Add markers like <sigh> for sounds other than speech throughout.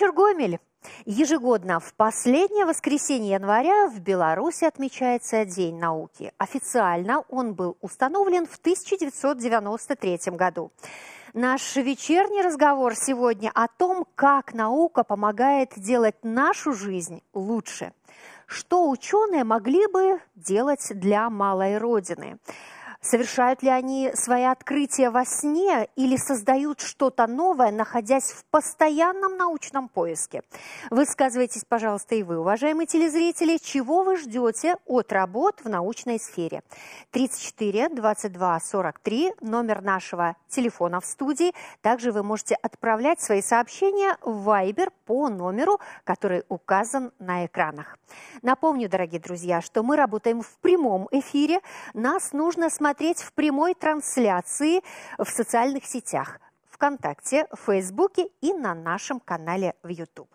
вечер, Гомель! Ежегодно в последнее воскресенье января в Беларуси отмечается День науки. Официально он был установлен в 1993 году. Наш вечерний разговор сегодня о том, как наука помогает делать нашу жизнь лучше. Что ученые могли бы делать для малой родины? Совершают ли они свои открытия во сне или создают что-то новое, находясь в постоянном научном поиске? Высказывайтесь, пожалуйста, и вы, уважаемые телезрители, чего вы ждете от работ в научной сфере? 34 22 43, номер нашего телефона в студии. Также вы можете отправлять свои сообщения в Viber по номеру, который указан на экранах. Напомню, дорогие друзья, что мы работаем в прямом эфире. Нас нужно смотреть смотреть в прямой трансляции в социальных сетях – ВКонтакте, Фейсбуке и на нашем канале в YouTube.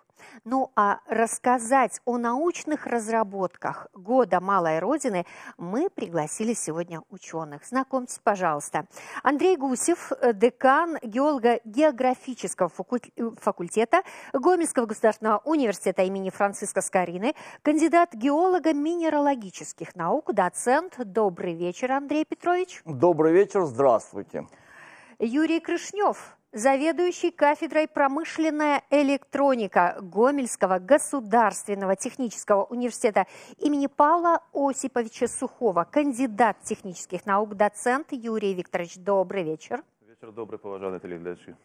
Ну а рассказать о научных разработках года Малой Родины мы пригласили сегодня ученых. Знакомьтесь, пожалуйста. Андрей Гусев, э, декан геолого-географического э, факультета Гомельского государственного университета имени Франциска Скорины, кандидат геолога минералогических наук, доцент. Добрый вечер, Андрей Петрович. Добрый вечер, здравствуйте. Юрий Крышнев, заведующий кафедрой промышленная электроника Гомельского государственного технического университета имени Павла Осиповича Сухова, кандидат технических наук, доцент Юрий Викторович. Добрый вечер. Вечер добрый, поважанные телеглядачи.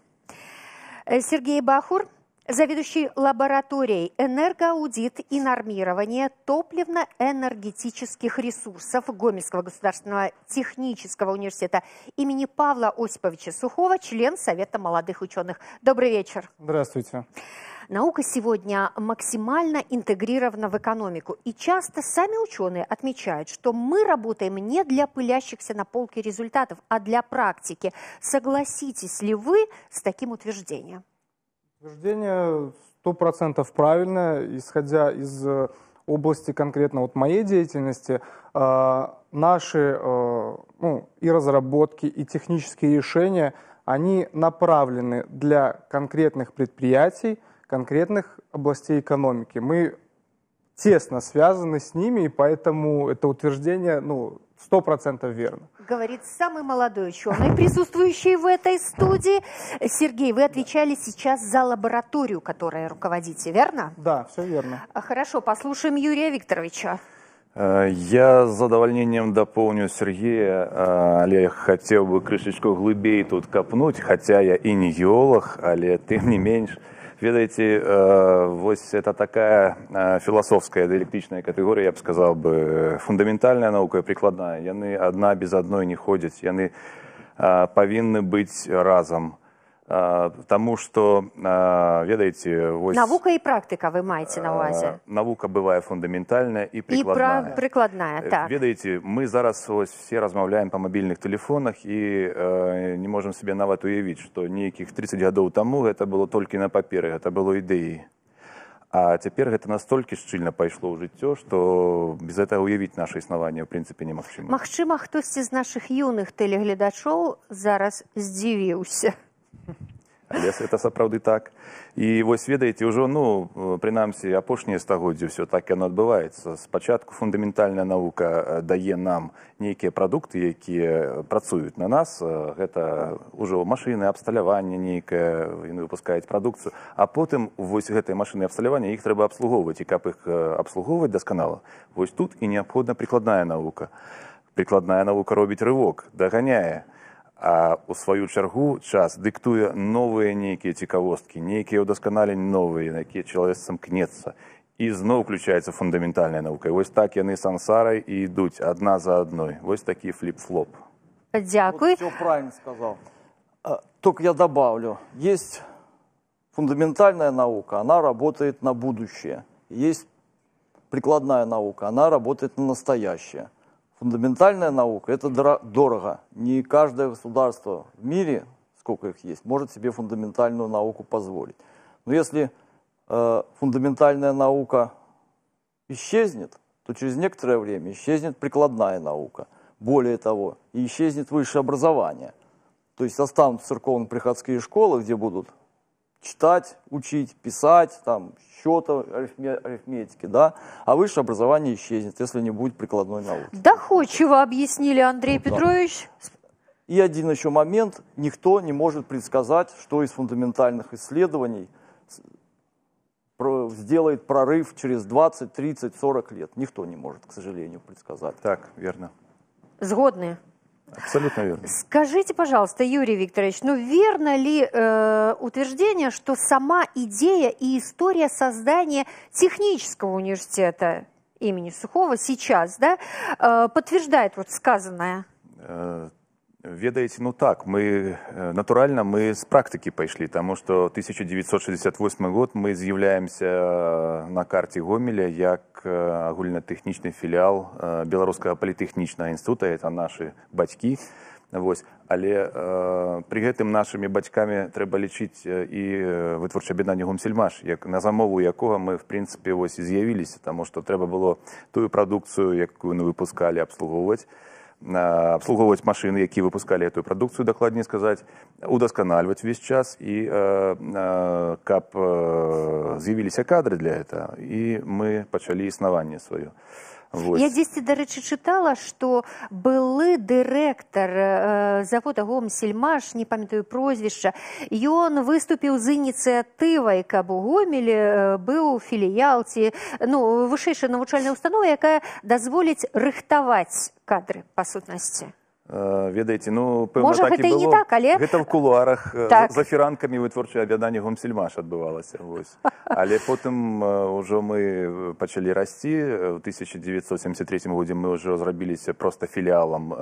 Э, Сергей Бахур, заведующий лабораторией энергоаудит и нормирование топливно-энергетических ресурсов Гомельского государственного технического университета имени Павла Осиповича Сухого, член Совета молодых ученых. Добрый вечер. Здравствуйте. Наука сегодня максимально интегрирована в экономику. И часто сами ученые отмечают, что мы работаем не для пылящихся на полке результатов, а для практики. Согласитесь ли вы с таким утверждением? Утверждение сто правильное, исходя из э, области конкретно вот моей деятельности, а, наши э, ну, и разработки, и технические решения, они направлены для конкретных предприятий, конкретных областей экономики. Мы тесно связаны с ними, и поэтому это утверждение, ну, сто процентов верно. Говорит самый молодой ученый, присутствующий в этой студии. Сергей, вы отвечали сейчас за лабораторию, которой руководите, верно? Да, все верно. Хорошо, послушаем Юрия Викторовича. Э, я с задовольнением дополню Сергея. Э, Олег хотел бы крышечку глубей тут копнуть, хотя я и не геолог, але тем не менее ведаеце э, вось это такая э, філасофская дыэлектычная катэгорыя я б сказаў бы э, фундаментальная наука прикладная яны адна без адной не ходзяць яны павінны быць разам у Таму што ведаеце навука і практыка вы маеце на ўвазе навука бывае фундаментальная і прыкладная э, так. ведаеце мы зараз ось все размаўляем па мабільных тэлефонах і э, не можам сабе нават уявіць што нейкіх 30 гадоў таму гэта было толькі на паперы гэта было ідэі А цяпер гэта настолькі шчыльна пайшло ў жыццё, што без гэтага уявіць наше існаванне ў прынцыпе немагчыма. Магчыма, хтосьці з нашых юных тэлегледачоў зараз здзівіўся. Лес, это сапраўды так і вось ведаеце ўжо ну э, прынамсі апошнія стагоддзі ўсё так яно адбываецца спачатку фундаментальная навука э, дае нам нейкія прадукты якія працуюць на нас э, гэта ўжо машыны абсталяванне нейкае яны выпускаюць прадукцыю а потым вось гэтыя машыны абсталявання іх трэба абслугоўваць і каб іх абслугоўваць дасканала вось тут і неабходна прыкладная навука прыкладная навука робіць рывок даганяе і а у сваю чаргу час дыктуе новыя нейкія цікавосткі нейкія ўдасканалень новыя на якія чалавецам кнецца і зноў уключаецца фундаментальная навука вось так яны сансарай і ідуць адна за адной вось такі флип флоп дзякуй вот правильно сказал а, только я добавлю есть фундаментальная наука она работает на будущее есть прикладная наука она работает на настоящее Фундаментальная наука – это дорого. Не каждое государство в мире, сколько их есть, может себе фундаментальную науку позволить. Но если э, фундаментальная наука исчезнет, то через некоторое время исчезнет прикладная наука. Более того, исчезнет высшее образование. То есть останутся церковно-приходские школы, где будут читать, учить, писать, там, счета, арифметики, да, а высшее образование исчезнет, если не будет прикладной науки. Доходчиво объяснили, Андрей ну, Петрович. Да. И один еще момент, никто не может предсказать, что из фундаментальных исследований сделает прорыв через 20, 30, 40 лет. Никто не может, к сожалению, предсказать. Так, верно. Згодные. Абсолютно верно. Скажите, пожалуйста, Юрий Викторович, ну верно ли э, утверждение, что сама идея и история создания технического университета имени Сухого сейчас да, э, подтверждает вот сказанное? Э, ведаеце ну так мы э, натуральна мы з практыкі пайшлі таму што 1968 год мы з'яўляемся э, на карце гомеля як э, агульнатэхнічны філіал беларускага палітэхнічнага інстытута это нашы бацькі вось але э, пры гэтым нашымі бацькамі трэба лічыць і вытворча беднання гумсельмаш як на замову якога мы в прынцыпе вось і з'явіліся таму што трэба было тую прадукцыю якую мы выпускалі абслугоўваць Э, обслуговувати машини, які випускали цю продукцію, докладні сказати, удосконалювати весь час і як э, э, з'явилися кадры для цього, і ми почали основание свое Вось. Я дзесьці дарэчы чытала, што былы дырэктар э, завода гомсельмаш не памятаю прозвішча ён выступіў з ініцыятывай, каб у гомелі э, быў філіял ці ну, вышэйшая навучальная установа, якая дазволіць рыхтаваць кадры па сутнасці. Э, ведаеце ну пэўна так і было так, але... гэта в кулуарах э, так. за фіранкамі вытворчае абядання гомсельмаш адбывалася вось <laughs> але потым ўжо э, мы пачалі расці ў 1973 годзе мы ўжо зрабіліся проста філіалам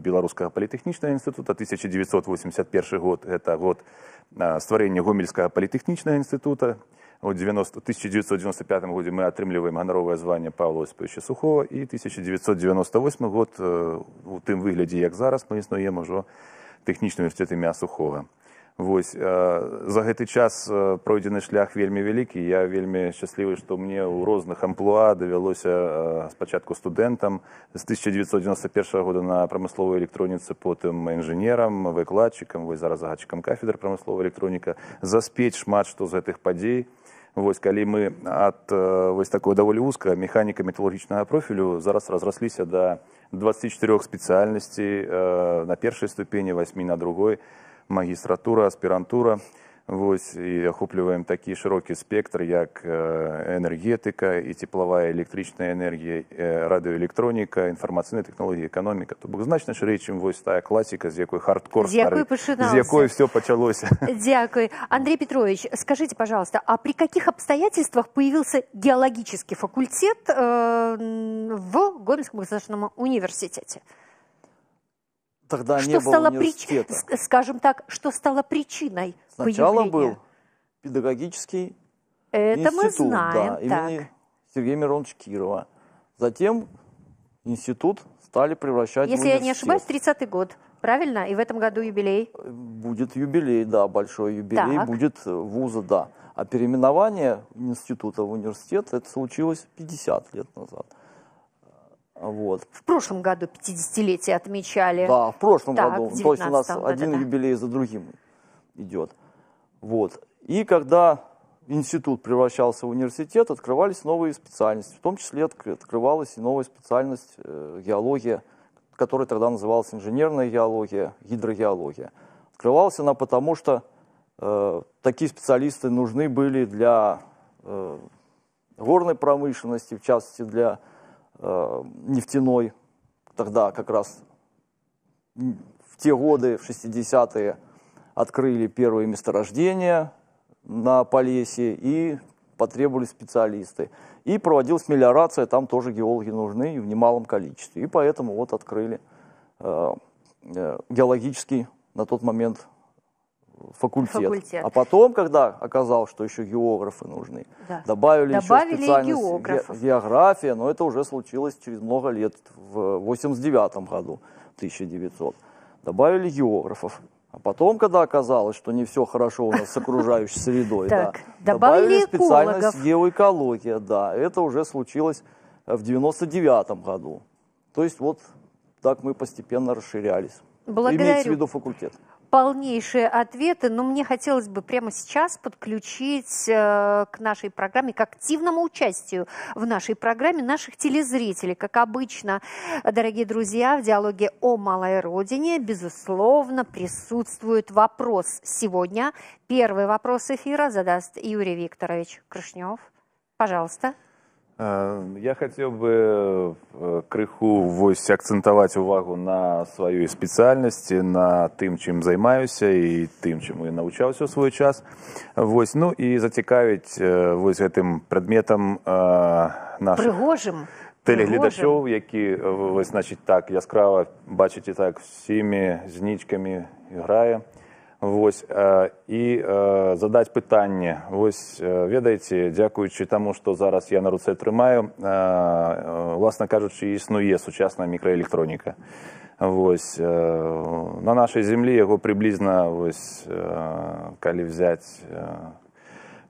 беларускага палітэхнічнага інстытута 1981 год это год стварэння гомельскага палітэхнічнага інстытута і У 90, 1995 году мы атрымліваем ганаровае званне Павла Осіповича Сухова і 1998 год у э, тым выглядзе, як зараз мы існуем ужо технічним універсітэт імя Сухого. Вось э, за гэты час э, пройдзены шлях вельмі вялікі. Я вельмі шчаслівы, што мне у розных амплуа давялося спачатку студентам з 1991 года на прамысловай электроніцы, потым інжынерам, выкладчыкам, вось зараз загадчыкам кафедры прамысловая электроніка заспець шмат што за гэтых падзей Вось калі мы от вот такой даволі узка механіка металургічнага профілю зараз разрасліся до 24 спецыяльнасцей на первой ступени, 8 на другой магистратура, аспирантура. Вот и ахопліваем такие шырокі спектр как э, энергетика и тепловая, электрычная энергия, э, радиоэлектроника, информационные технологии, экономика. то бок шире, чем вот вось классика, класіка з якой хардкор якой з якой все началось. Дякую Андрей Петрович скажите пожалуйста а при каких обстоятельствах появился геологический факультет э, в Гомельском государственном университете Тогда что не было стало университета. Прич... Скажем так, что стало причиной Сначала появления? был педагогический Это институт, мы знаем, да, имени так. Сергея Мироновича Кирова. Затем институт стали превращать Если в я не ошибаюсь, 30-й год, правильно? И в этом году юбилей? Будет юбилей, да, большой юбилей, так. будет вуза, да. А переименование института в университет, это случилось 50 лет назад. Вот. В прошлом году 50-летие отмечали. Да, в прошлом так, году. То есть у нас да, один да, юбилей за другим идет. Вот. И когда институт превращался в университет, открывались новые специальности. В том числе открывалась и новая специальность э, геология, которая тогда называлась инженерная геология, гидрогеология. Открывалась она потому, что э, такие специалисты нужны были для э, горной промышленности, в частности для Э, нефтяной, тогда как раз в те годы, в 60-е, открыли первые месторождения на Полесье и потребовали специалисты. И проводилась мелиорация, там тоже геологи нужны в немалом количестве. И поэтому вот открыли э, э, геологический на тот момент факультет. факультет. А потом, когда оказалось, что еще географы нужны, да. добавили, добавили еще специальность ге география, но это уже случилось через много лет, в 89 году, 1900. Добавили географов. А потом, когда оказалось, что не все хорошо у нас с окружающей <laughs> средой, так, да, добавили, добавили специальность геоэкология, да, это уже случилось э, в 99 году. То есть вот так мы постепенно расширялись. Благодарю. Имеется в виду факультет полнейшие ответы, но мне хотелось бы прямо сейчас подключить э, к нашей программе, к активному участию в нашей программе наших телезрителей. Как обычно, дорогие друзья, в диалоге о малой родине, безусловно, присутствует вопрос сегодня. Первый вопрос эфира задаст Юрий Викторович Крышнев. Пожалуйста. Эм, я хотел бы э, э, крыху вось акцентовать увагу на сваёй спецыяльнасці на тем, чем занимаюсь и тем, чым я научался ў свой час вось ну и затекавить, э, вось этим предметом нашых прыгожым тэлегледачоў які вось значит, так яскраво, бачите так всеми зничками грае Вось а, і а, задать пытанне вось а, ведаеце дзякуючы таму што зараз я на руцэ трымаю власна кажучы існуе сучасная мікраэлектроніка Вось на нашай зямлі яго прыблізна вось калі взять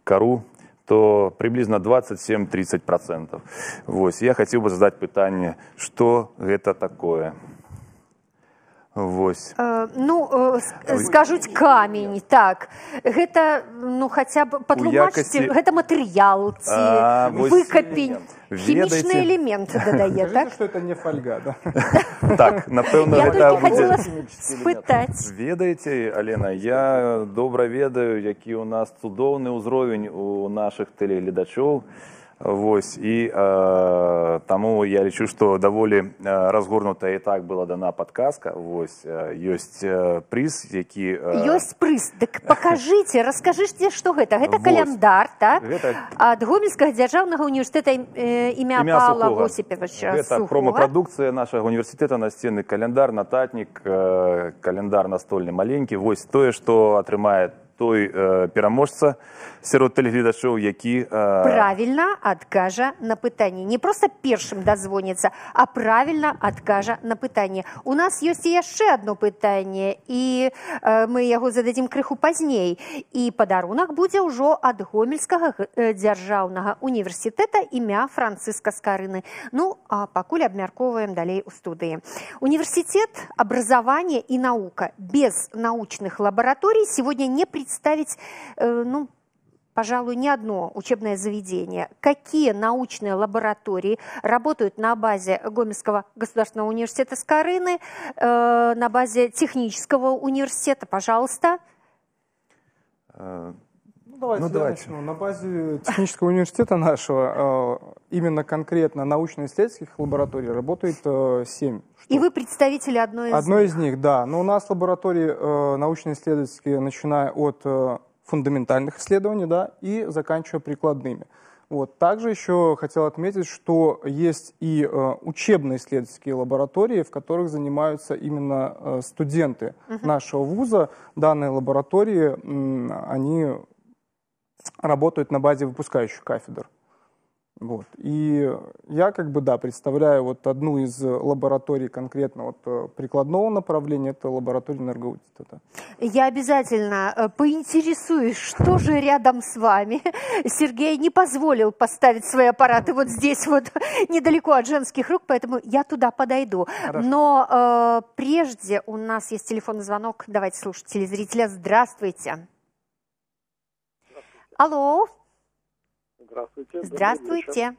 кару то приблизно 27-30 процентов. Вось, я хотел бы задать пытанне, что гэта такое? вось э, ну э, а скажуць камень так гэта ну хаця б патлумачце якасці... гэта матэрыял ці а, выкапень хімічны элемент дадае так что это не фольга да? <laughs> так напэўна будзе... спытаць Ведаете, алена я добра ведаю які у нас цудоўны ўзровень у наших тэлегледачоў Вось. І э, таму я лічу, што даволі разгорнута і так была дана падказка. Вось ёсць э, прыз, які ёсць прыз. Дык пакажыце, <laughs> раскажыце, што гэта гэта Вось. каляндар так? гэта... ад гомельскага дзяржаўнага універсітэта э, імя промапрадукцыя нашага універсітэта на сцены каляндар, нататнік, э, каляндар настольны маленькі. Вось тое, што атрымае той э, пераможца сярод тэлегледачоў які э... правільна адкажа на пытанне не проста першым дазвоніцца а правільна адкажа на пытанне у нас ёсць яшчэ одно пытанне і э, мы яго зададзім крыху пазней і падарунак будзе ўжо ад гомельскага э, дзяржаўнага універсітэта імя францыска скарыны ну а пакуль абмяркоўваем далей у студыі універсітэт образование і наука без научных лабараторій сегодня не прийти представить, э, ну, пожалуй, не одно учебное заведение. Какие научные лаборатории работают на базе Гомельского государственного университета Скорыны, э, на базе технического университета? Пожалуйста. Э, ну, давайте ну, я давайте. начну. На базе технического университета нашего, э, именно конкретно научно-исследовательских лабораторий, работает 7 э, что? И вы представители одной из Одной них. из них, да. Но у нас лаборатории э, научно-исследовательские, начиная от фундаментальных исследований, да, и заканчивая прикладными. Вот. Также еще хотел отметить, что есть и э, учебно-исследовательские лаборатории, в которых занимаются именно э, студенты угу. нашего вуза. Данные лаборатории, они работают на базе выпускающих кафедр. Вот. И я как бы, да, представляю вот одну из лабораторий конкретно вот э, прикладного направления, это лаборатория энергоаудита. Я обязательно э, поинтересуюсь, что же рядом с вами. Сергей не позволил поставить свои аппараты вот здесь вот, <laughs> недалеко от женских рук, поэтому я туда подойду. Хорошо. Но э, прежде у нас есть телефонный звонок. Давайте слушать телезрителя. Здравствуйте. Алло. Здравствуйте. Здравствуйте.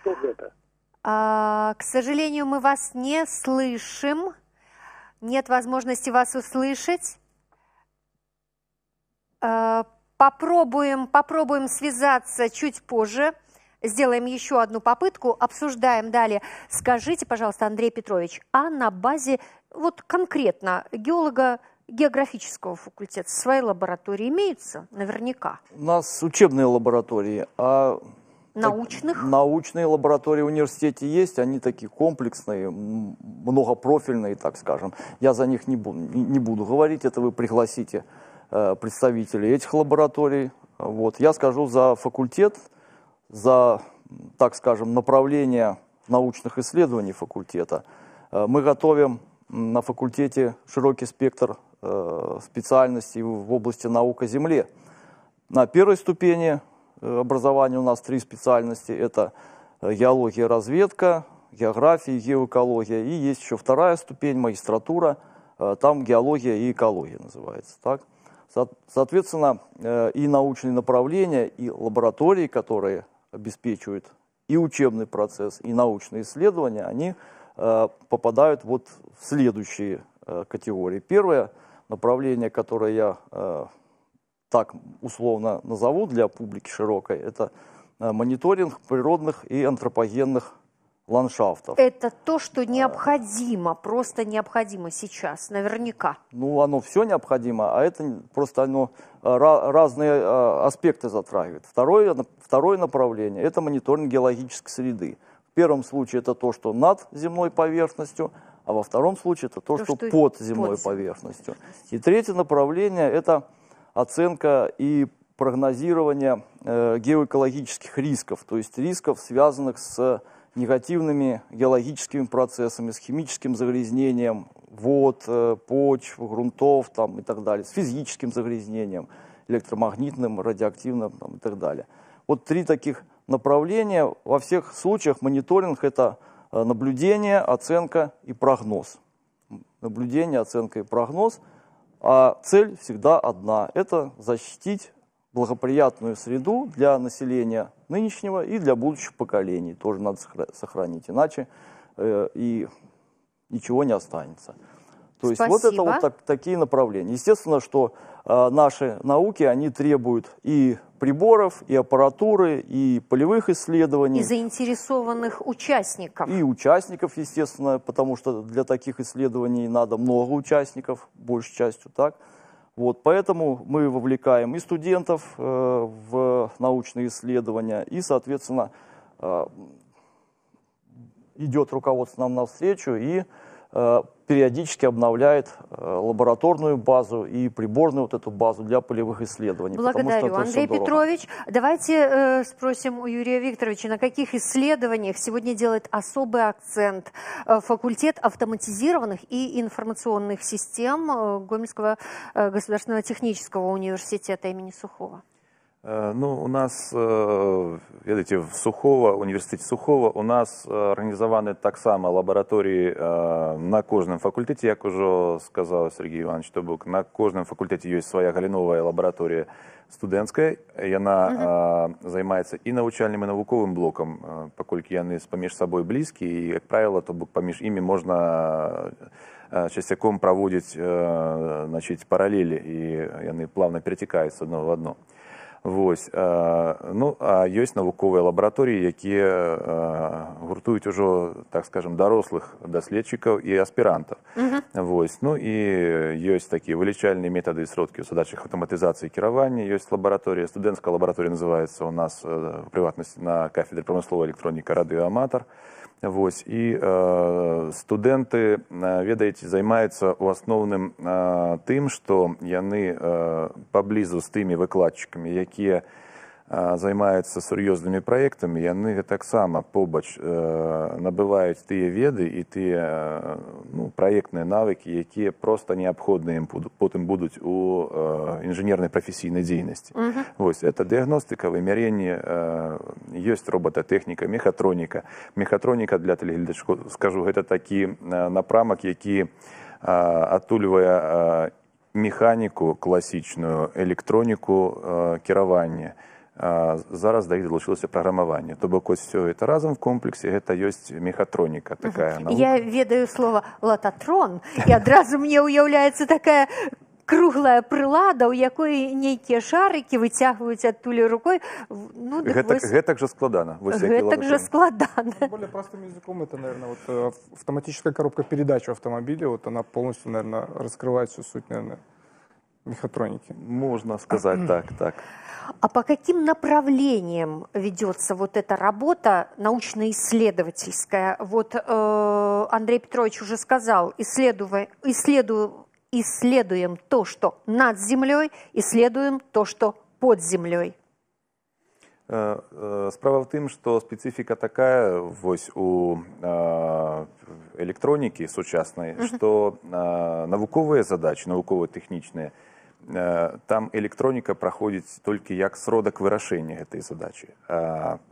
Кто это? А, к сожалению, мы вас не слышим. Нет возможности вас услышать. А, попробуем, попробуем связаться чуть позже. Сделаем еще одну попытку, обсуждаем далее. Скажите, пожалуйста, Андрей Петрович, а на базе вот конкретно геолога географического факультета свои лаборатории имеются, наверняка. У нас учебные лаборатории, а научных? Так, научные лаборатории в университете есть, они такие комплексные, многопрофильные, так скажем. Я за них не буду, не буду говорить, это вы пригласите э, представителей этих лабораторий. Вот. Я скажу за факультет, за, так скажем, направление научных исследований факультета. Э, мы готовим на факультете широкий спектр Э, специальностей в области наука Земле. На первой ступени э, образования у нас три специальности. Это э, геология, разведка, география, геоэкология. И есть еще вторая ступень, магистратура. Там геология и экология называется. Так? соответственно, и научные направления, и лаборатории, которые обеспечивают и учебный процесс, и научные исследования, они попадают вот в следующие категории. Первое – направление, которое я э, так условно назову для публики широкой, это э, мониторинг природных и антропогенных ландшафтов. Это то, что э, необходимо, э, просто необходимо сейчас, наверняка. Ну, оно все необходимо, а это просто оно ra- э, разные э, аспекты затрагивает. Второе, второе направление – это мониторинг геологической среды. В первом случае это то, что над земной поверхностью – а во втором случае это то, то что, что под земной под поверхностью. И третье направление – это оценка и прогнозирование э, геоэкологических рисков, то есть рисков, связанных с негативными геологическими процессами, с химическим загрязнением вод, э, почв, грунтов там, и так далее, с физическим загрязнением, электромагнитным, радиоактивным там, и так далее. Вот три таких направления. Во всех случаях мониторинг – это Э, наблюдение, оценка и прогноз. Наблюдение, оценка и прогноз. А цель всегда одна – это защитить благоприятную среду для населения нынешнего и для будущих поколений. Тоже надо сохранить, иначе э, и ничего не останется. То Спасибо. есть вот это вот так, такие направления. Естественно, что Э, наши науки, они требуют и приборов, и аппаратуры, и полевых исследований. И заинтересованных участников. И участников, естественно, потому что для таких исследований надо много участников, большей частью так. Вот, поэтому мы вовлекаем и студентов э, в научные исследования, и, соответственно, э, идет руководство нам навстречу и Э, периодически обновляет э, лабораторную базу и приборную вот эту базу для полевых исследований. Благодарю, Андрей Петрович. Давайте э, спросим у Юрия Викторовича, на каких исследованиях сегодня делает особый акцент э, факультет автоматизированных и информационных систем э, Гомельского э, государственного технического университета имени Сухого? Э, ну, у нас, э, ведаце, в Сухова, універсітэце Сухова, у нас арганізаваны э, таксама лабараторіі на кожным факультэце, як ужо сказаў Сергій Іванович Тобук, на кожным факультэце ёсць свая галіновая лабараторія студэнцкая, яна займаецца і навучальным, і навуковым блокам, паколькі яны паміж сабой блізкі, і, як правіла, Тобук, паміж імі можна часцяком праводзіць, значыць, паралелі, і яны плавна перетікаюцца адно в адно. Ну, Вось а, ну а ёсць навуковыя лабараторыі якія а, гуртуюць ужо так скажем дорослых даследчыкаў и аспирантов. угу. Вось ну и есть такие вылічальныя методы и сродкі ў задачах и керования. Есть лаборатория, студэнцкая лаборатория называется у нас э, в прыватнасці на кафедре прамысловай электроніка радыёаматар Вось. І э, студэнты ведаеце, займаюцца ў асноўным э, тым, што э, яны э, паблізу з тымі выкладчыкамі, якія, займаецца сур'ёзнымі праектамі яны таксама побач э, набываюць тыя веды і тыя э, ну, праектныя навыкі якія проста неабходныя ім потым будуць у э, інжынернай прафесійнай дзейнасці uh -huh. вось это дыягностыка вымярэнне ёсць робататэхніка мехатроніка мехатроніка для тэлегледачку скажу гэта такі напрамак які атульвае і механіку класічную электроніку э, кіравання А, зараз да іх далучылася праграмаванне то бок усё это разам в комплексе гэта ёсць мехатроніка такая наука. я ведаю слова лататрон <laughs> і адразу мне ўяўляецца такая круглая прылада у якой нейкія шарыкі выцягваюць адтуль рукой ну дык гэтак, вось... гэтак же складана вось гэтак же складана более простым языком это наверное вот э, автоматическая коробка передач в автомобиле вот она полностью наверное раскрывает всю суть наверное мехатроники. Можно сказать а, так, так. А по каким направлениям ведется вот эта работа научно-исследовательская? Вот э, Андрей Петрович уже сказал, исследуя, исследу, исследуем то, что над землей, исследуем то, что под землей. Э, э, справа в том, что специфика такая вось у э, электроники электронікі сучаснай, што э, навуковыя задачы, навукова Э, там электроніка праходзіць толькі як сродак вырашэння гэтай задачы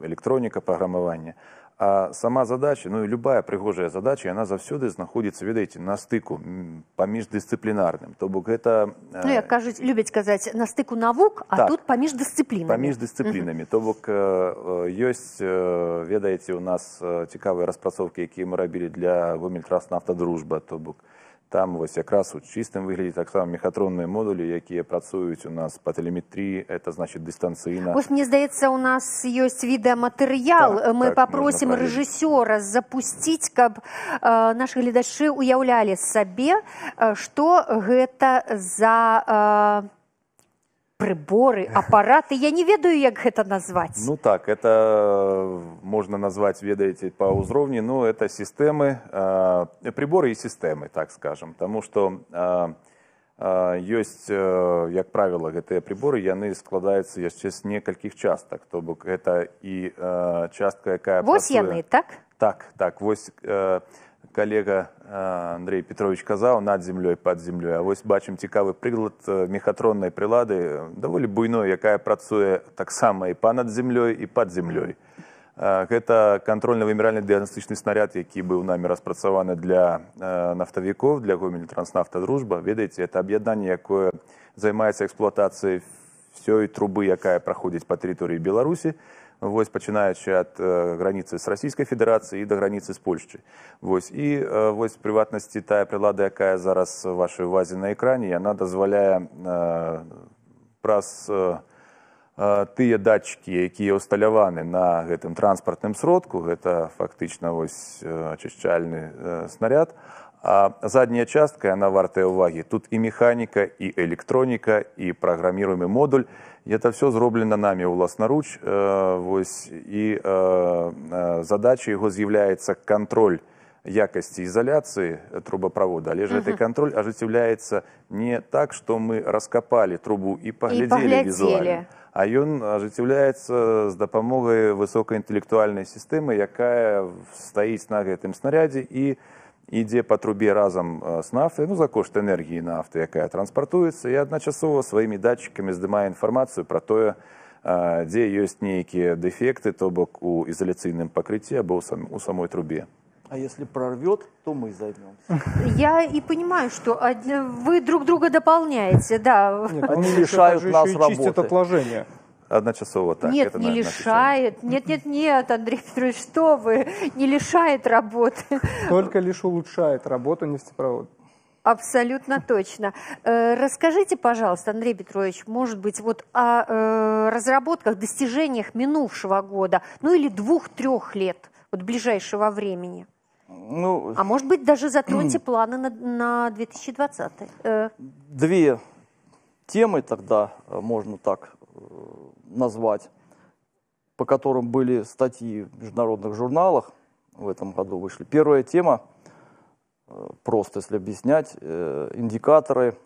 электроніка праграмавання а сама задача ну і любая прыгожая задача яна заўсёды знаходзіцца ведаеце на стыку паміж дысцыплінарным то бок гэта ну, э, як кажуць любяць казаць на стыку навук а так, тут паміж дысцыплінамі паміж дысцыплінамі то бок э, ёсць ведаеце у нас цікавыя распрацоўкі якія мы рабілі для гомельтрас нафтадружба то бок у Там вось якраз у чыстым выглядзе таксама мехатронныя модулі, якія працуюць у нас па тэлеметрыі, это значит дыстанцыйна. Вось мне здаецца, у нас ёсць відэаматэрыял. Так, Мы так, попросім рэжысёра запусціць, каб э, нашы гледачы ўяўлялі сабе, што э, гэта за э, прыборы <laughs> апараты я не ведаю як гэта назваць ну так это э, можна назваць ведаеце па ўзроўні но это сістэмы э, приборы і сістэмы так скажем тому что ёсць э, як правіла гэтыя приборы яны складаюцца яшчэ з некалькіх частак то бок это і частка якая вось працуя... яны так так так вось у коллега э, Андрей Петрович казаў над землёй под землёй Вось бачым цікавы прыклад э, мехатроннай прилады э, даволі буйной якая працуе таксама і панад землёй і под землёй гэта контрольно-вымиральны дыагностычны снаряд які быў нами распрацаваны для нафтавіков для гомель транснафта дружба ведаеце это аб'яднанне якое займаецца эксплуатацыя ўсёй трубы якая праходзіць па тэрыторыі беларусі і вось, пачынаючы ад э, граніцы з расійскай федэрацыі і да граніцы з польльшчы вось і э, вось прыватнасці тая прылада якая зараз вашай увазе на экране яна дазваляе э, праз тыя датчыкі якія ўсталяваны на гэтым транспартным сродку гэта фактычна вось ачышчальны снаряд а А задняя частка, она вартая увагі. Тут і механіка, і электроніка, і праграміруемы модуль. І это все зроблена намі ўласнаруч. І э, э, э, задача яго з'яўляецца кантроль якасці ізаляцыі трубаправода, але ж гэты uh -huh. кантроль ажыццяўляецца не так, што мы раскапалі трубу і паглядзелі, паглядзелі. візуальна. А ён ажыццяўляецца з дапамогай высокаінтэлектуальнай сістэмы, якая стаіць на гэтым снарядзе і Іде по трубі разом з э, нафтою, ну за кошт енергії нафти, яка транспортується, і адначасова сваімі датчиками здымае інфармацыю про тое, э, дзе ёсць нейкія дэфекты, то бок у ізаляцыйным пакрыцці або сам, у самой трубе. А если прорвет, то мы займемся. Я и понимаю, что вы друг друга дополняете, да. Нет, Они лишают нас работы. Чистят отложения одночасово так. Нет, это, не наверное, лишает. Нет, нет, нет, Андрей Петрович, что вы? Не лишает работы. Только лишь улучшает работу нефтепровод. Абсолютно точно. Э, расскажите, пожалуйста, Андрей Петрович, может быть, вот о э, разработках, достижениях минувшего года, ну или двух-трех лет, вот ближайшего времени. Ну, а может быть, даже затроньте <clears throat> планы на, на 2020? Э. Две темы тогда можно так назвать, по которым были статьи в международных журналах в этом году вышли. Первая тема, э, просто если объяснять, э, индикаторы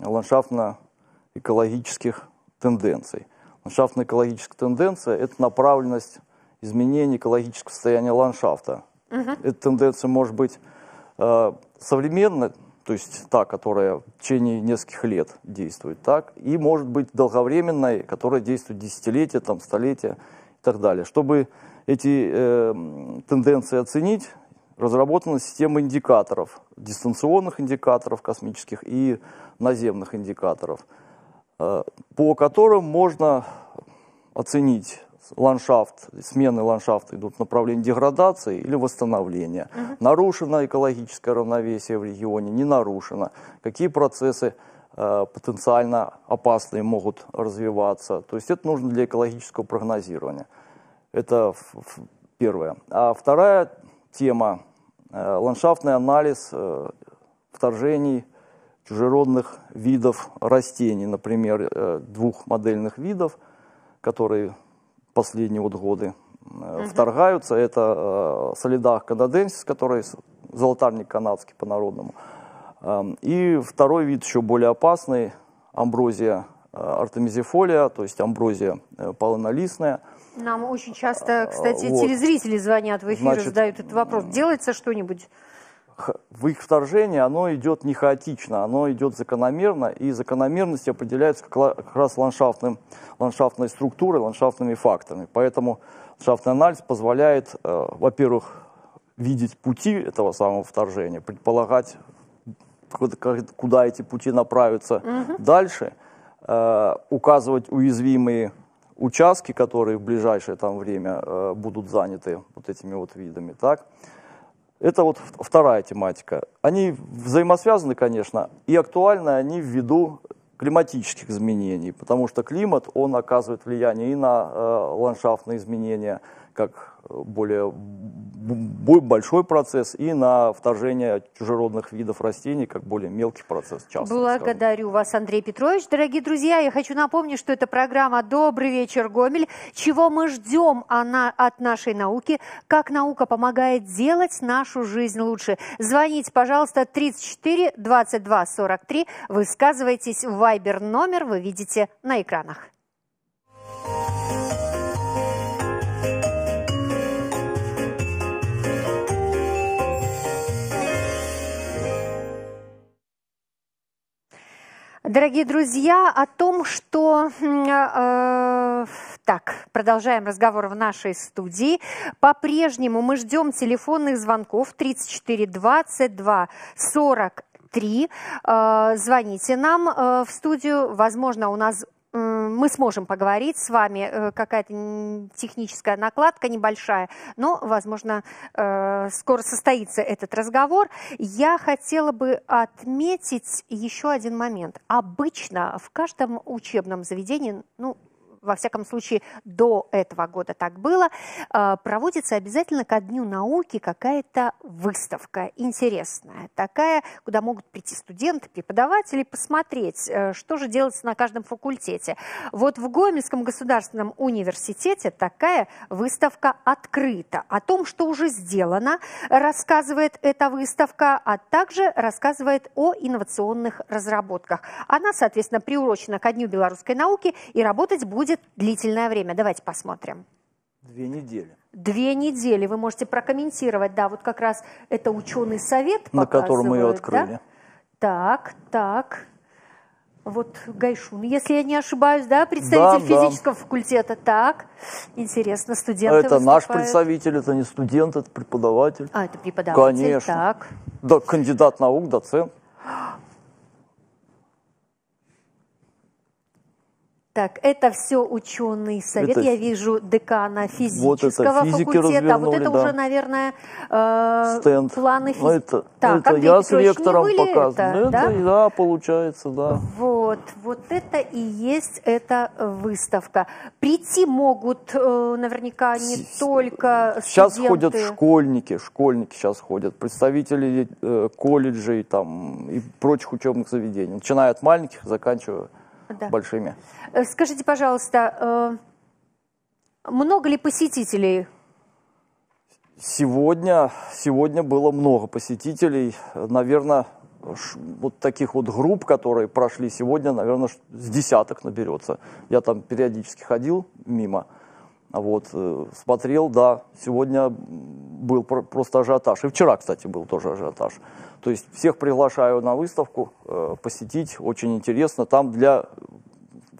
ландшафтно-экологических тенденций. Ландшафтно-экологическая тенденция – это направленность изменения экологического состояния ландшафта. Угу. Эта тенденция может быть э, современной, то есть та, которая в течение нескольких лет действует, так, и может быть долговременной, которая действует десятилетия, там, столетия и так далее. Чтобы эти э, тенденции оценить, разработана система индикаторов, дистанционных индикаторов космических и наземных индикаторов, э, по которым можно оценить ландшафт, смены ландшафта идут в направлении деградации или восстановления. Угу. Нарушено экологическое равновесие в регионе, не нарушено. Какие процессы э, потенциально опасные могут развиваться. То есть это нужно для экологического прогнозирования. Это первое. А вторая тема э, – ландшафтный анализ э, вторжений чужеродных видов растений, например, э, двух модельных видов, которые последние вот годы угу. вторгаются. Это э, солидах канаденсис, который золотарник канадский по-народному. Эм, и второй вид, еще более опасный, амброзия э, артемизифолия, то есть амброзия э, полонолистная. Нам очень часто, кстати, вот. телезрители звонят в эфир и задают этот вопрос. Делается что-нибудь в их вторжение оно идет не хаотично, оно идет закономерно, и закономерность определяется как раз ландшафтным, ландшафтной структурой, ландшафтными факторами. Поэтому ландшафтный анализ позволяет, э, во-первых, видеть пути этого самого вторжения, предполагать, куда эти пути направятся угу. дальше, э, указывать уязвимые участки, которые в ближайшее там время э, будут заняты вот этими вот видами, так, это вот вторая тематика. Они взаимосвязаны, конечно, и актуальны они ввиду климатических изменений, потому что климат, он оказывает влияние и на э, ландшафтные изменения, как э, более большой процесс и на вторжение чужеродных видов растений, как более мелкий процесс. Часто, Благодарю скажем. вас, Андрей Петрович. Дорогие друзья, я хочу напомнить, что это программа «Добрый вечер, Гомель». Чего мы ждем она, от нашей науки? Как наука помогает делать нашу жизнь лучше? Звоните, пожалуйста, 34 22 43. Высказывайтесь в Viber номер, вы видите на экранах. Дорогие друзья, о том, что... Э, э, так, продолжаем разговор в нашей студии. По-прежнему мы ждем телефонных звонков 34 22 40 три. Э, звоните нам э, в студию. Возможно, у нас мы сможем поговорить с вами, э, какая-то техническая накладка небольшая, но, возможно, э, скоро состоится этот разговор. Я хотела бы отметить еще один момент. Обычно в каждом учебном заведении, ну, во всяком случае до этого года так было, э, проводится обязательно ко Дню науки какая-то выставка интересная, такая, куда могут прийти студенты, преподаватели, посмотреть, э, что же делается на каждом факультете. Вот в Гомельском государственном университете такая выставка открыта. О том, что уже сделано, рассказывает эта выставка, а также рассказывает о инновационных разработках. Она, соответственно, приурочена ко Дню белорусской науки и работать будет будет длительное время. Давайте посмотрим. Две недели. Две недели. Вы можете прокомментировать. Да, вот как раз это ученый совет На котором мы ее открыли. Да? Так, так. Вот Гайшун, если я не ошибаюсь, да, представитель да, физического да. факультета. Так, интересно, студенты Это выступают. наш представитель, это не студент, это преподаватель. А, это преподаватель, Конечно. так. Да, кандидат наук, доцент. Так, это все ученый совет. Это, я вижу декана физического вот факультета. вот это да. уже, наверное, э, Стенд. планы физики. Ну, это, так, это Андрей я с вектором показываю. Это, ну, да? это, да, получается, да. Вот, вот это и есть эта выставка. Прийти могут э, наверняка не с, только студенты. Сейчас ходят школьники, школьники сейчас ходят, представители э, колледжей там, и прочих учебных заведений, начиная от маленьких, заканчивая да. большими. Э, скажите, пожалуйста, э, много ли посетителей? Сегодня, сегодня было много посетителей. Наверное, вот таких вот групп, которые прошли сегодня, наверное, с десяток наберется. Я там периодически ходил мимо. А вот, э, смотрел, да, сегодня был просто ажиотаж. И вчера, кстати, был тоже ажиотаж. То есть всех приглашаю на выставку э, посетить, очень интересно. Там для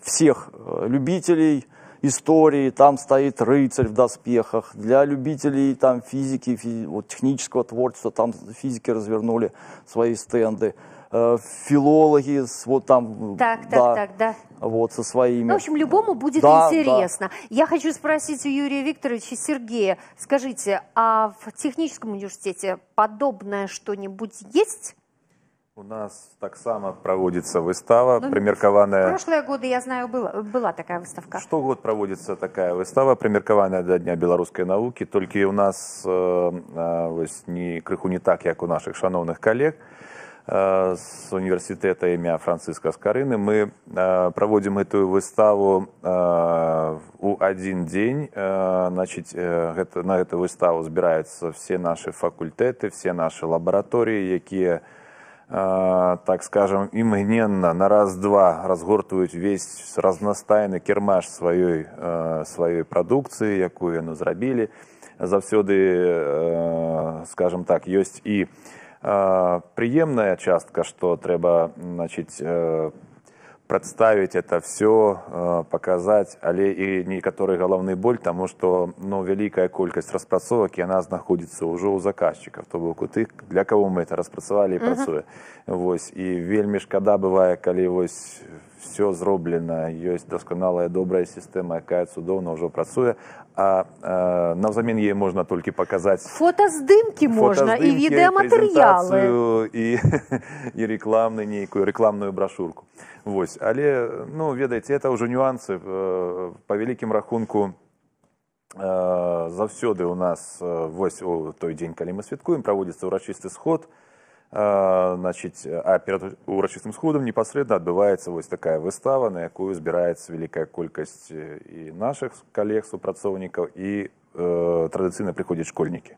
всех э, любителей истории, там стоит рыцарь в доспехах, для любителей там, физики, физи вот, технического творчества, там физики развернули свои стенды. Э, филологи, с, вот там... Так, да, так, так, да. Вот, со своими. Ну, в общем, любому будет да, интересно. Да. Я хочу спросить у Юрия Викторовича Сергея, скажите, а в техническом университете подобное что-нибудь есть? У нас так само проводится выстава, ну, примеркованная... В прошлые годы, я знаю, была, была такая выставка. Что год проводится такая выстава, примеркованная до Дня белорусской науки? Только у нас э, э, вось, не крыху не так, как у наших шановных коллег. с універсітэта імя Францыска Скарыны. Мы праводзім гэтую выставу у адзін дзень. на гэтую выставу збіраюцца все нашы факультэты, все нашы лабараторыі, якія так скажам, імгненна на раз-два разгортваюць весь разнастайны кірмаш сваёй сваёй прадукцыі, якую яну зрабілі. Заўсёды скажем так, ёсць і, прыемная частка что трэба э, прадставіць это все э, паказаць але і некаторы галаўны боль таму што ну вялікая колькасць распрацовак яна знаходзіцца ўжо ў заказчиках то бок у тых для кого мы это распрацавалі і працуе восьось і вельмі шкада бывае калі вось все зроблена ёсць дасканалая добрая сістэма якая цудоўна ўжо працуе а э, навзамен яе можна толькі паказаць фотаздымкі можна і відэаматэрыялы і і <laughs> рекламны нейкую рекламную брашурку вось але ну ведаеце это ўжо нюансы э, па вялікім рахунку э, заўсёды у нас э, вось у той дзень калі мы святкуем праводзіцца ўрачысты сход то А, значить, а перед урочистым сходом непасрэдна отбывается вот такая выстава, на якую збіраецца великая колькость э, и наших коллег, супрацоўнікаў и э, традыцыйна прыходзяць школьнікі.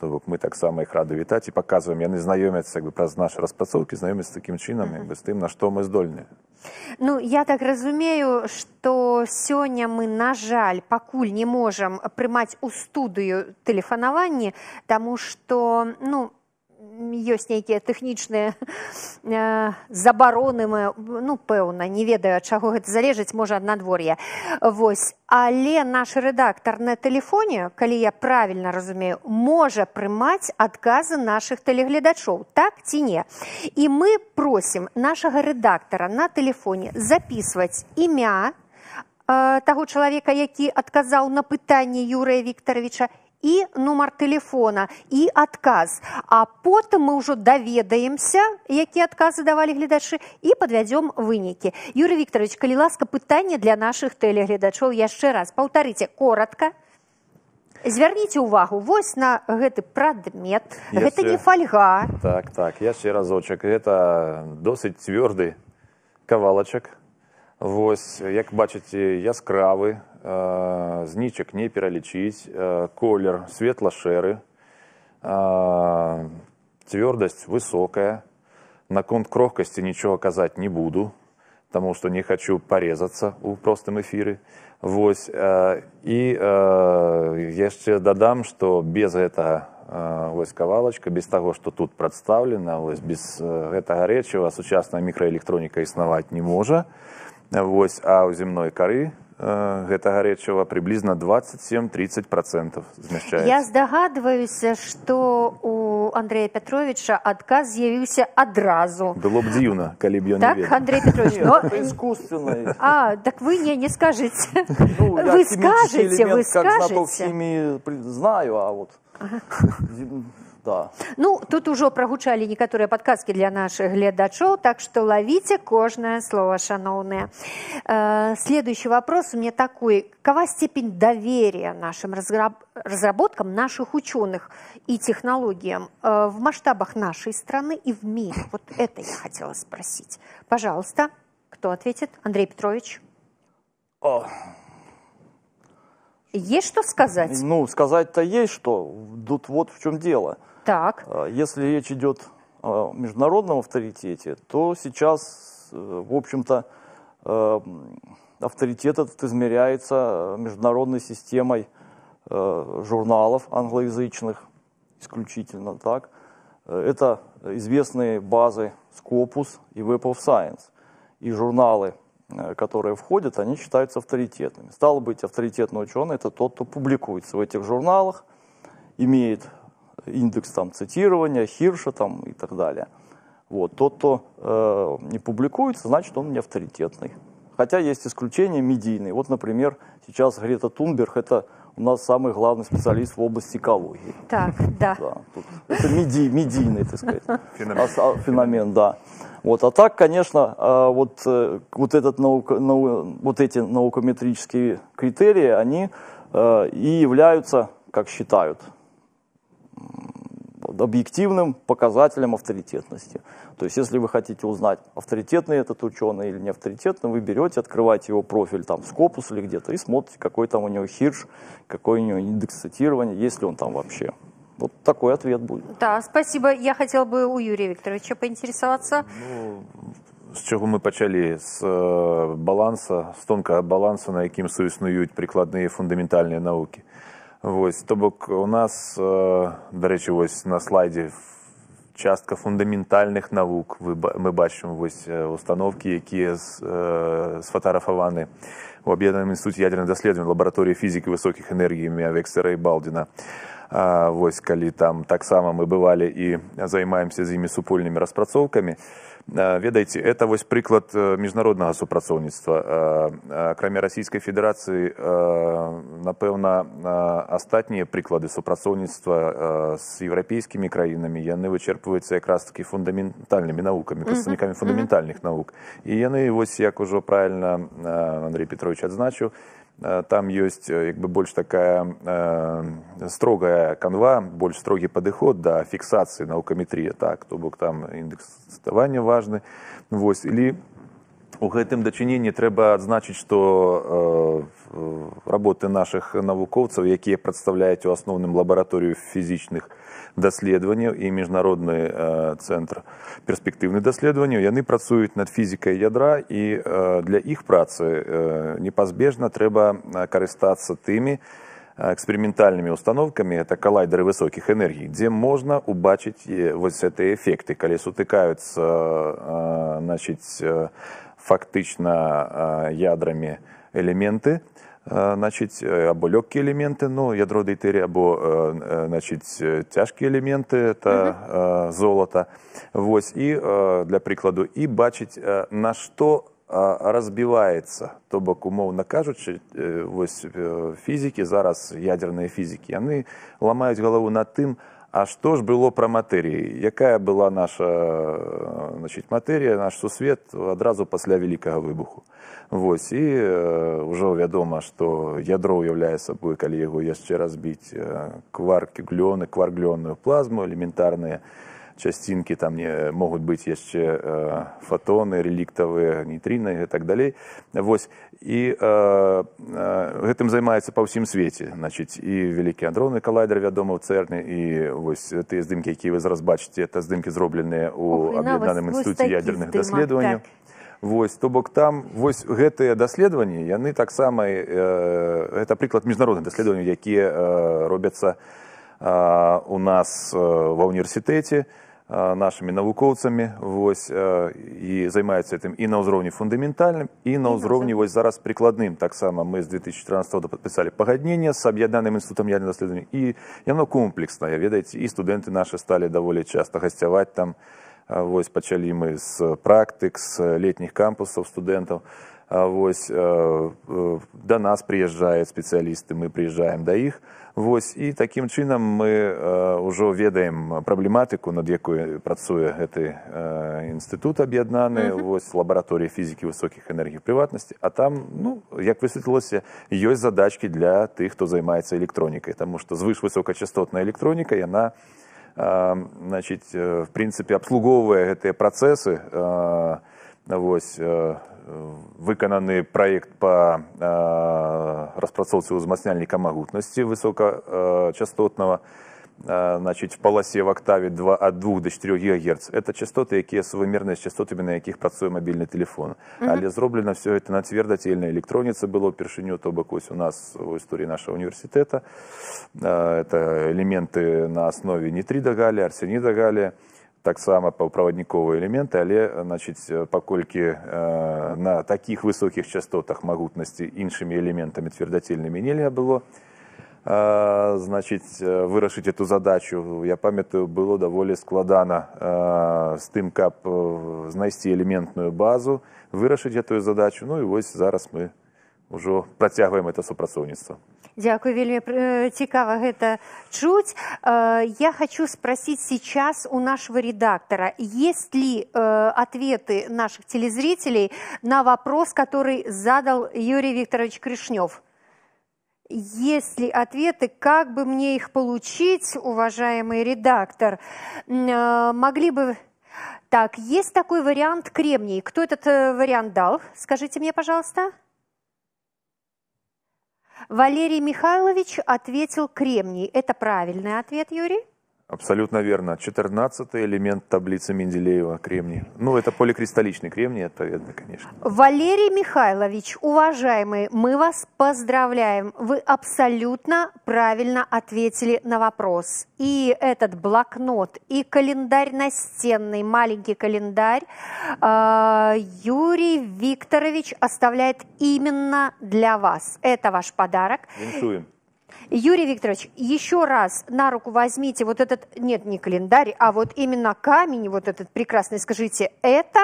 То бок мы таксама их рады и показываем, я не знакомятся как бы праз нашы знакомятся с таким чином, как бы с тем, на что мы здольны. Ну я так разумею, что сегодня мы на жаль покуль не можем прымаць у студыю тэлефанаванні, таму што ну ёсць нейкія тэхнічныя <laughs> э, забароны мы ну пэўна не ведаю чаго гэта залежыць можа ад надвор'я вось але наш рэдактар на тэлефоне калі я правільна разумею можа прымаць адказы наших тэлегледачоў так ці не і мы просім нашага рэдактара на тэлефоне записываць імя э, таго чалавека які адказаў на пытанне юрыя викторовича и номер телефона и отказ а потом мы уже доведаемся какие отказы давали глядаши и подведем выники юрий викторович коли ласка пытание для наших телеглядачов я еще раз повторите коротко Звярніце ўвагу вось на гэты прадмет я гэта не фальга так так яшчэ разочак гэта досыць цвёрды кавалачак Вось як бачыце яскравый, э, знічак не перелечить, э, колер светла-шэры э, цвёрдасць высокая наконт крохкасці нічога казаць не буду потому что не хочу порезаться ў простым эфіры Вось э, і э, яшчэ дадам што без этого, вот, вось без того, что тут представлено, вось без гэтага рэчыва сучасная мікраэлектроніка існаваць не может вось а ў зімной кары э, гэтага рэчыва прыблізна 27-30% змяшчае. Я здагадваюся, што у Андрэя Пятровича адказ з'явіўся адразу. Было б дзіўна, калі б ён так, Андрей Петрович, но... Ну, искусственный. А, так вы мне не скажете. Ну, вы скажете, вы скажете. Как знаю, а вот. Ага. Да. Ну, тут уже прогучали некоторые подкастки для наших глядачоў, так что ловите каждое слово, шановное. Э, следующий вопрос у меня такой. Какова степень доверия нашим разработкам наших ученых и технологиям э, в масштабах нашей страны и в мире? Вот это я хотела спросить. Пожалуйста, кто ответит? Андрей Петрович. О, есть что сказать? Ну, сказать-то есть что. Тут вот в чем дело. Так. А, если речь идет о международном авторитете, то сейчас, э, в общем-то, э, авторитет этот измеряется э, международной системой журналов англоязычных, исключительно так. Это известные базы Scopus и Web of Science и журналы Э, которые входят, они считаются авторитетными. Стало быть, авторитетный ученый – это тот, кто публикуется в этих журналах, имеет индекс там, цитирования, хирша там, и так далее. Вот. Тот, кто э, не публикуется, значит, он не авторитетный. Хотя есть исключения медийные. Вот, например, сейчас Грета Тунберг – это у нас самый главный специалист в области экологии. Так, да. да тут, это меди, медийный, так сказать, феномен, а, феномен да. Вот. А так, конечно, а, вот, э, вот, этот наука, нау, вот эти наукометрические критерии, они э, и являются, как считают, объективным показателем авторитетности. То есть, если вы хотите узнать, авторитетный этот ученый или не авторитетный, вы берете, открываете его профиль там Scopus или где-то и смотрите, какой там у него хирш, какой у него индекс цитирования, есть ли он там вообще. Вот такой ответ будет. Да, спасибо. Я хотела бы у Юрия Викторовича поинтересоваться. Ну, З чого ми почали? З э, баланса, с тонкого баланса, на яким суіснують прикладные і фундаментальні науки. Ось, Тобок у нас, э, до речі, ось на слайде частка фундаментальных наук. мы бачимо вот, э, установки, які сфотографовані в Об'єднаному інституті ядерних досліджень лаборатории физики высоких энергий ім'я Вексера і Балдіна. а, вось калі там таксама мы бывалі і займаемся з імі супольнымі распрацоўкамі ведаеце это вось прыклад э, міжнароднага супрацоўніцтва акрамя расійскай федэрацыі э, напэўна астатнія прыклады супрацоўніцтва з э, еўрапейскімі краінамі яны вычерпваюцца якраз такі фундаментальнымі навукамі прадстаўнікамі фундаментальных навук і яны вось як ужо правільна андрей петрович адзначыў Э, там есть, э, как бы больше такая э, строгая канва больше строгий подход до да на наукаметрія так то бок там индекс ставання важный, вось или у гэтым дачыненні трэба адзначыць што э, работы наших навукоўцаў якія прадстаўляюць у асноўным лабараторыю фізічных даследаванняў і міжнародны э, цэнтр перспектыўных даследаванняў яны працуюць над фізікай ядра і э, для іх працы э, непазбежна трэба э, карыстацца тымі э, эксперыментальнымі установкамі это калайдеры высокіх энергій дзе можна убачыць вось гэтыя эфекты калі сутыкаюцца э, значитчыць э, фактично ядрами элементы, значить, э, або легкі элементы, ну, ядро дейтерия, або э, э, значить, тяжкі элементы, это mm -hmm. золото. Вось, і для прикладу, і бачить, на что разбивается, то бок умовно кажучи, вось, фізики, зараз ядерные фізики, яны ламають голову над тим, А что ж было про матерію? якая была наша значить, матерія, наш сусвет одразу после Великого вибуху? вот и э, уже вже что ядро уявляє собою, коли його ще розбити, э, кварк-гліони, кварк-гліонну плазму, элементарные частинки, там не, могут быть еще э, фотоны, реликтовые, нейтрино и так далее. Вось. і э, э, гэтым займаецца па ўсім свеце значыць і вялікі андроны калайдер вядома ў цэрне і вось тыя здымкі якія вы зараз бачыце это здымкі зробленыя ў аб'яднаным інстытуце ядерных даследаванняў так. вось то бок там вось гэтыя даследаванні яны таксама э, гэта прыклад міжнародных даследаванняў якія э, робяцца э, у нас э, ва ўніверсітэце то Э, нашими навукоўцамі вось і э, займаюцца гэтым і на ўзроўні фундаментальным і на ўзроўні вось зараз прыкладным таксама мы з 2014 падпісалі пагадненне з аб'яднаным інстытутам ядных даследаванні і яно комплекснае ведаеце і студэнты нашы сталі даволі часта гасцяваць там э, вось пачалі мы з практык з летніх кампусаў студэнтаў вось, э, э, да нас прыязджаюць спецыялісты, мы прыязджаем да іх. Вось, і такім чынам мы э, ўжо ведаем праблематыку, над якой працуе гэты э, інстытут аб'яднаны, mm -hmm. лабараторыя фізікі высокіх энергій прыватнасці. А там ну, як высветлілася, ёсць задачкі для тых, хто займаецца электронікай, Таму што звыш высокачастотная электроніка яна э, значыць, э, в прынцыпе абслугоўвае гэтыя працэсы э, вось, э, Э, выкананы проект по э, распрацоўцы ўзмацняльніка магутнасці высокачастотнага э, значит, в полосе в октаве 2, от 2 до 4 ГГц. Это частоты, якія сувымерныя с частотами на якіх працуе мобильный телефон. Mm -hmm. Але зроблена все это на твердотельной электроніцы было ўпершыню, то бок у нас в истории нашего университета. Это элементы на основе нитрида галлия, арсенида галлия так само паўправадніковыя элементы але значыць паколькі э, на таких высоких частотах могутности іншымі элементами твердотельными нельга было э, значыць вырашыць эту задачу я памятаю было довольно складано э, з тым каб э, знайсці элементную базу вырашить эту задачу ну и вот сейчас мы уже протягиваем это супрацоўніцтва Дякую вельмі цікава гэта чуць я хочу спросить сейчас у нашего редактора есть ли э, ответы наших телезрителей на вопрос который задал Юрий Викторович Крышнев есть ли ответы, как бы мне их получить, уважаемый редактор? Э, могли бы... Так, есть такой вариант кремний. Кто этот э, вариант дал? Скажите мне, пожалуйста. Валерий Михайлович ответил кремний. Это правильный ответ, Юрий. Абсолютно верно. 14 элемент таблицы Менделеева, кремний. Ну, это поликристалличный кремний, это отповедно, конечно. Валерий Михайлович, уважаемый, мы вас поздравляем. Вы абсолютно правильно ответили на вопрос. И этот блокнот, и календарь настенный, маленький календарь, а, Юрий Викторович оставляет именно для вас. Это ваш подарок. Венцуем. Юрий Викторович, еще раз на руку возьмите вот этот, нет, не календарь, а вот именно камень вот этот прекрасный, скажите, это?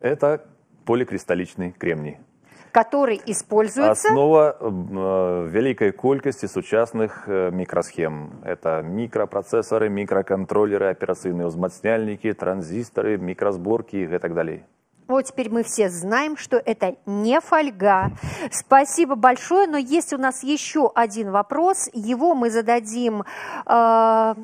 Это поликристалличный кремний. Который используется? Основа э, великой колькости сучасных э, микросхем. Это микропроцессоры, микроконтроллеры, операционные взмацняльники, транзисторы, микросборки и так далее. Вот теперь мы все знаем, что это не фольга. Спасибо большое, но есть у нас еще один вопрос. Его мы зададим... Э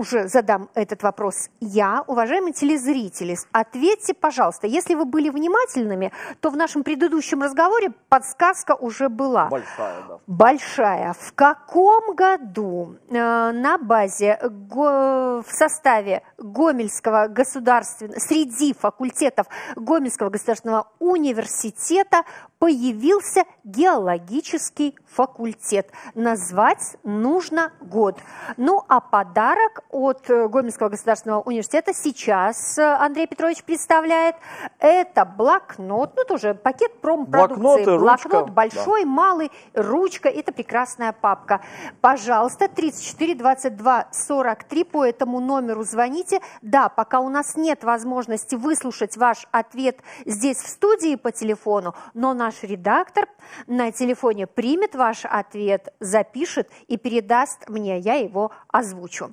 уже задам этот вопрос я. Уважаемые телезрители, ответьте, пожалуйста, если вы были внимательными, то в нашем предыдущем разговоре подсказка уже была. Большая, да. Большая. В каком году э, на базе, го, в составе Гомельского государственного, среди факультетов Гомельского государственного университета появился геологический факультет. Назвать нужно год. Ну а подарок от э, Гомельского государственного университета сейчас э, Андрей Петрович представляет. Это блокнот, ну тоже пакет промпродукции. Блокноты, блокнот ручка. большой, да. малый, ручка, это прекрасная папка. Пожалуйста, 34 22 43 по этому номеру звоните. Да, пока у нас нет возможности выслушать ваш ответ здесь в студии по телефону, но наш наш редактор на телефоне примет ваш ответ, запишет и передаст мне, я его озвучу.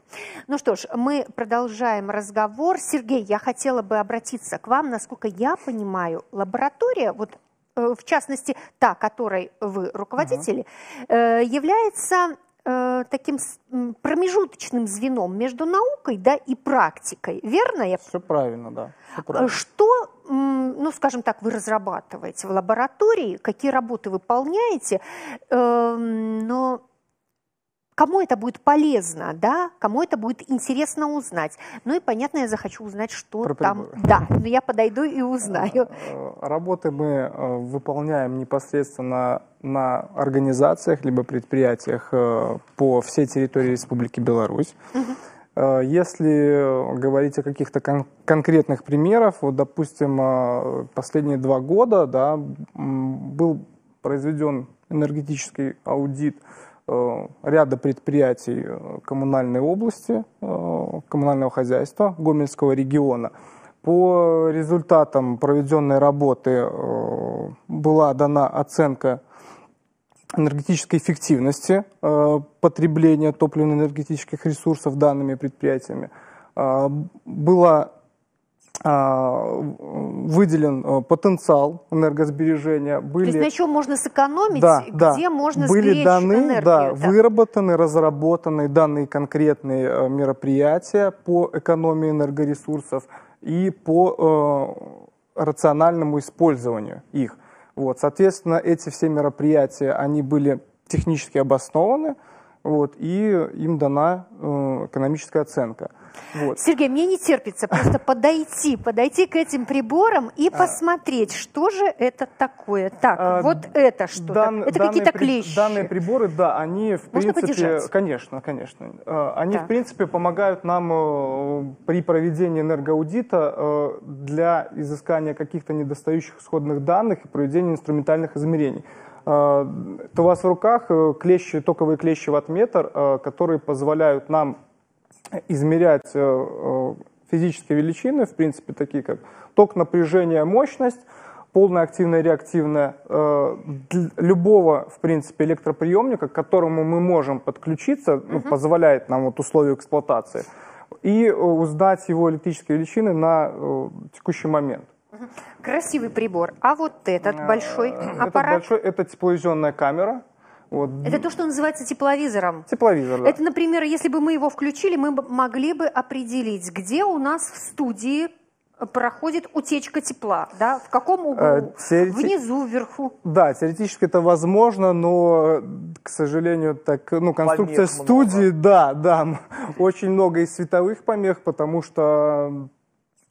Ну что ж, мы продолжаем разговор. Сергей, я хотела бы обратиться к вам. Насколько я понимаю, лаборатория, вот э, в частности, та, которой вы руководители, угу. является э, таким промежуточным звеном между наукой да, и практикой, верно? Я Все правильно, да. Все правильно. Что ну, скажем так, вы разрабатываете в лаборатории, какие работы выполняете, эм, но кому это будет полезно, да, кому это будет интересно узнать. Ну и, понятно, я захочу узнать, что Про там. Да, но я подойду и узнаю. А, работы мы э, выполняем непосредственно на организациях либо предприятиях э, по всей территории Республики Беларусь. Угу. Э, если говорить о каких-то кон- конкретных примерах, вот, допустим, э, последние два года да, был произведен энергетический аудит э, ряда предприятий коммунальной области, коммунального хозяйства Гомельского региона. По результатам проведенной работы была дана оценка энергетической эффективности э, потребления топливно-энергетических ресурсов данными предприятиями. Э, Было э, выделен потенциал энергосбережения. Были, То есть на чем можно сэкономить, да, где да, можно были сберечь даны, энергию. Да, да, выработаны, разработаны данные конкретные мероприятия по экономии энергоресурсов и по э, рациональному использованию их. Вот, соответственно, эти все мероприятия, они были технически обоснованы, вот, и им дана э, экономическая оценка. Вот. Сергей, мне не терпится просто подойти, подойти к этим приборам и а. посмотреть, что же это такое. Так, а, вот это что дан, Это какие-то клещи. Данные приборы, да, они в Можно принципе... Подержать? Конечно, конечно. А, они так. в принципе помогают нам э, при проведении энергоаудита э, для изыскания каких-то недостающих исходных данных и проведения инструментальных измерений а, то у вас в руках э, клещи, токовые клещи ватметр, которые позволяют нам измерять э, э, физические величины, в принципе, такие как ток, напряжение, мощность, полное активное, реактивное, э, любого, в принципе, электроприемника, к которому мы можем подключиться, угу. ну, позволяет нам вот условия эксплуатации, и узнать его электрические величины на текущий момент. Красивый прибор. А вот этот большой аппарат? Этот большой, это тепловизионная камера. Вот. Это то, что называется тепловизором. Тепловизор, да. Это, например, если бы мы его включили, мы могли бы определить, где у нас в студии проходит утечка тепла, да? В каком э, углу? Э, теорити... Внизу, вверху? Да, теоретически это возможно, но, к сожалению, так, ну, конструкция помех студии, много. да, да, <laughs> очень много и световых помех, потому что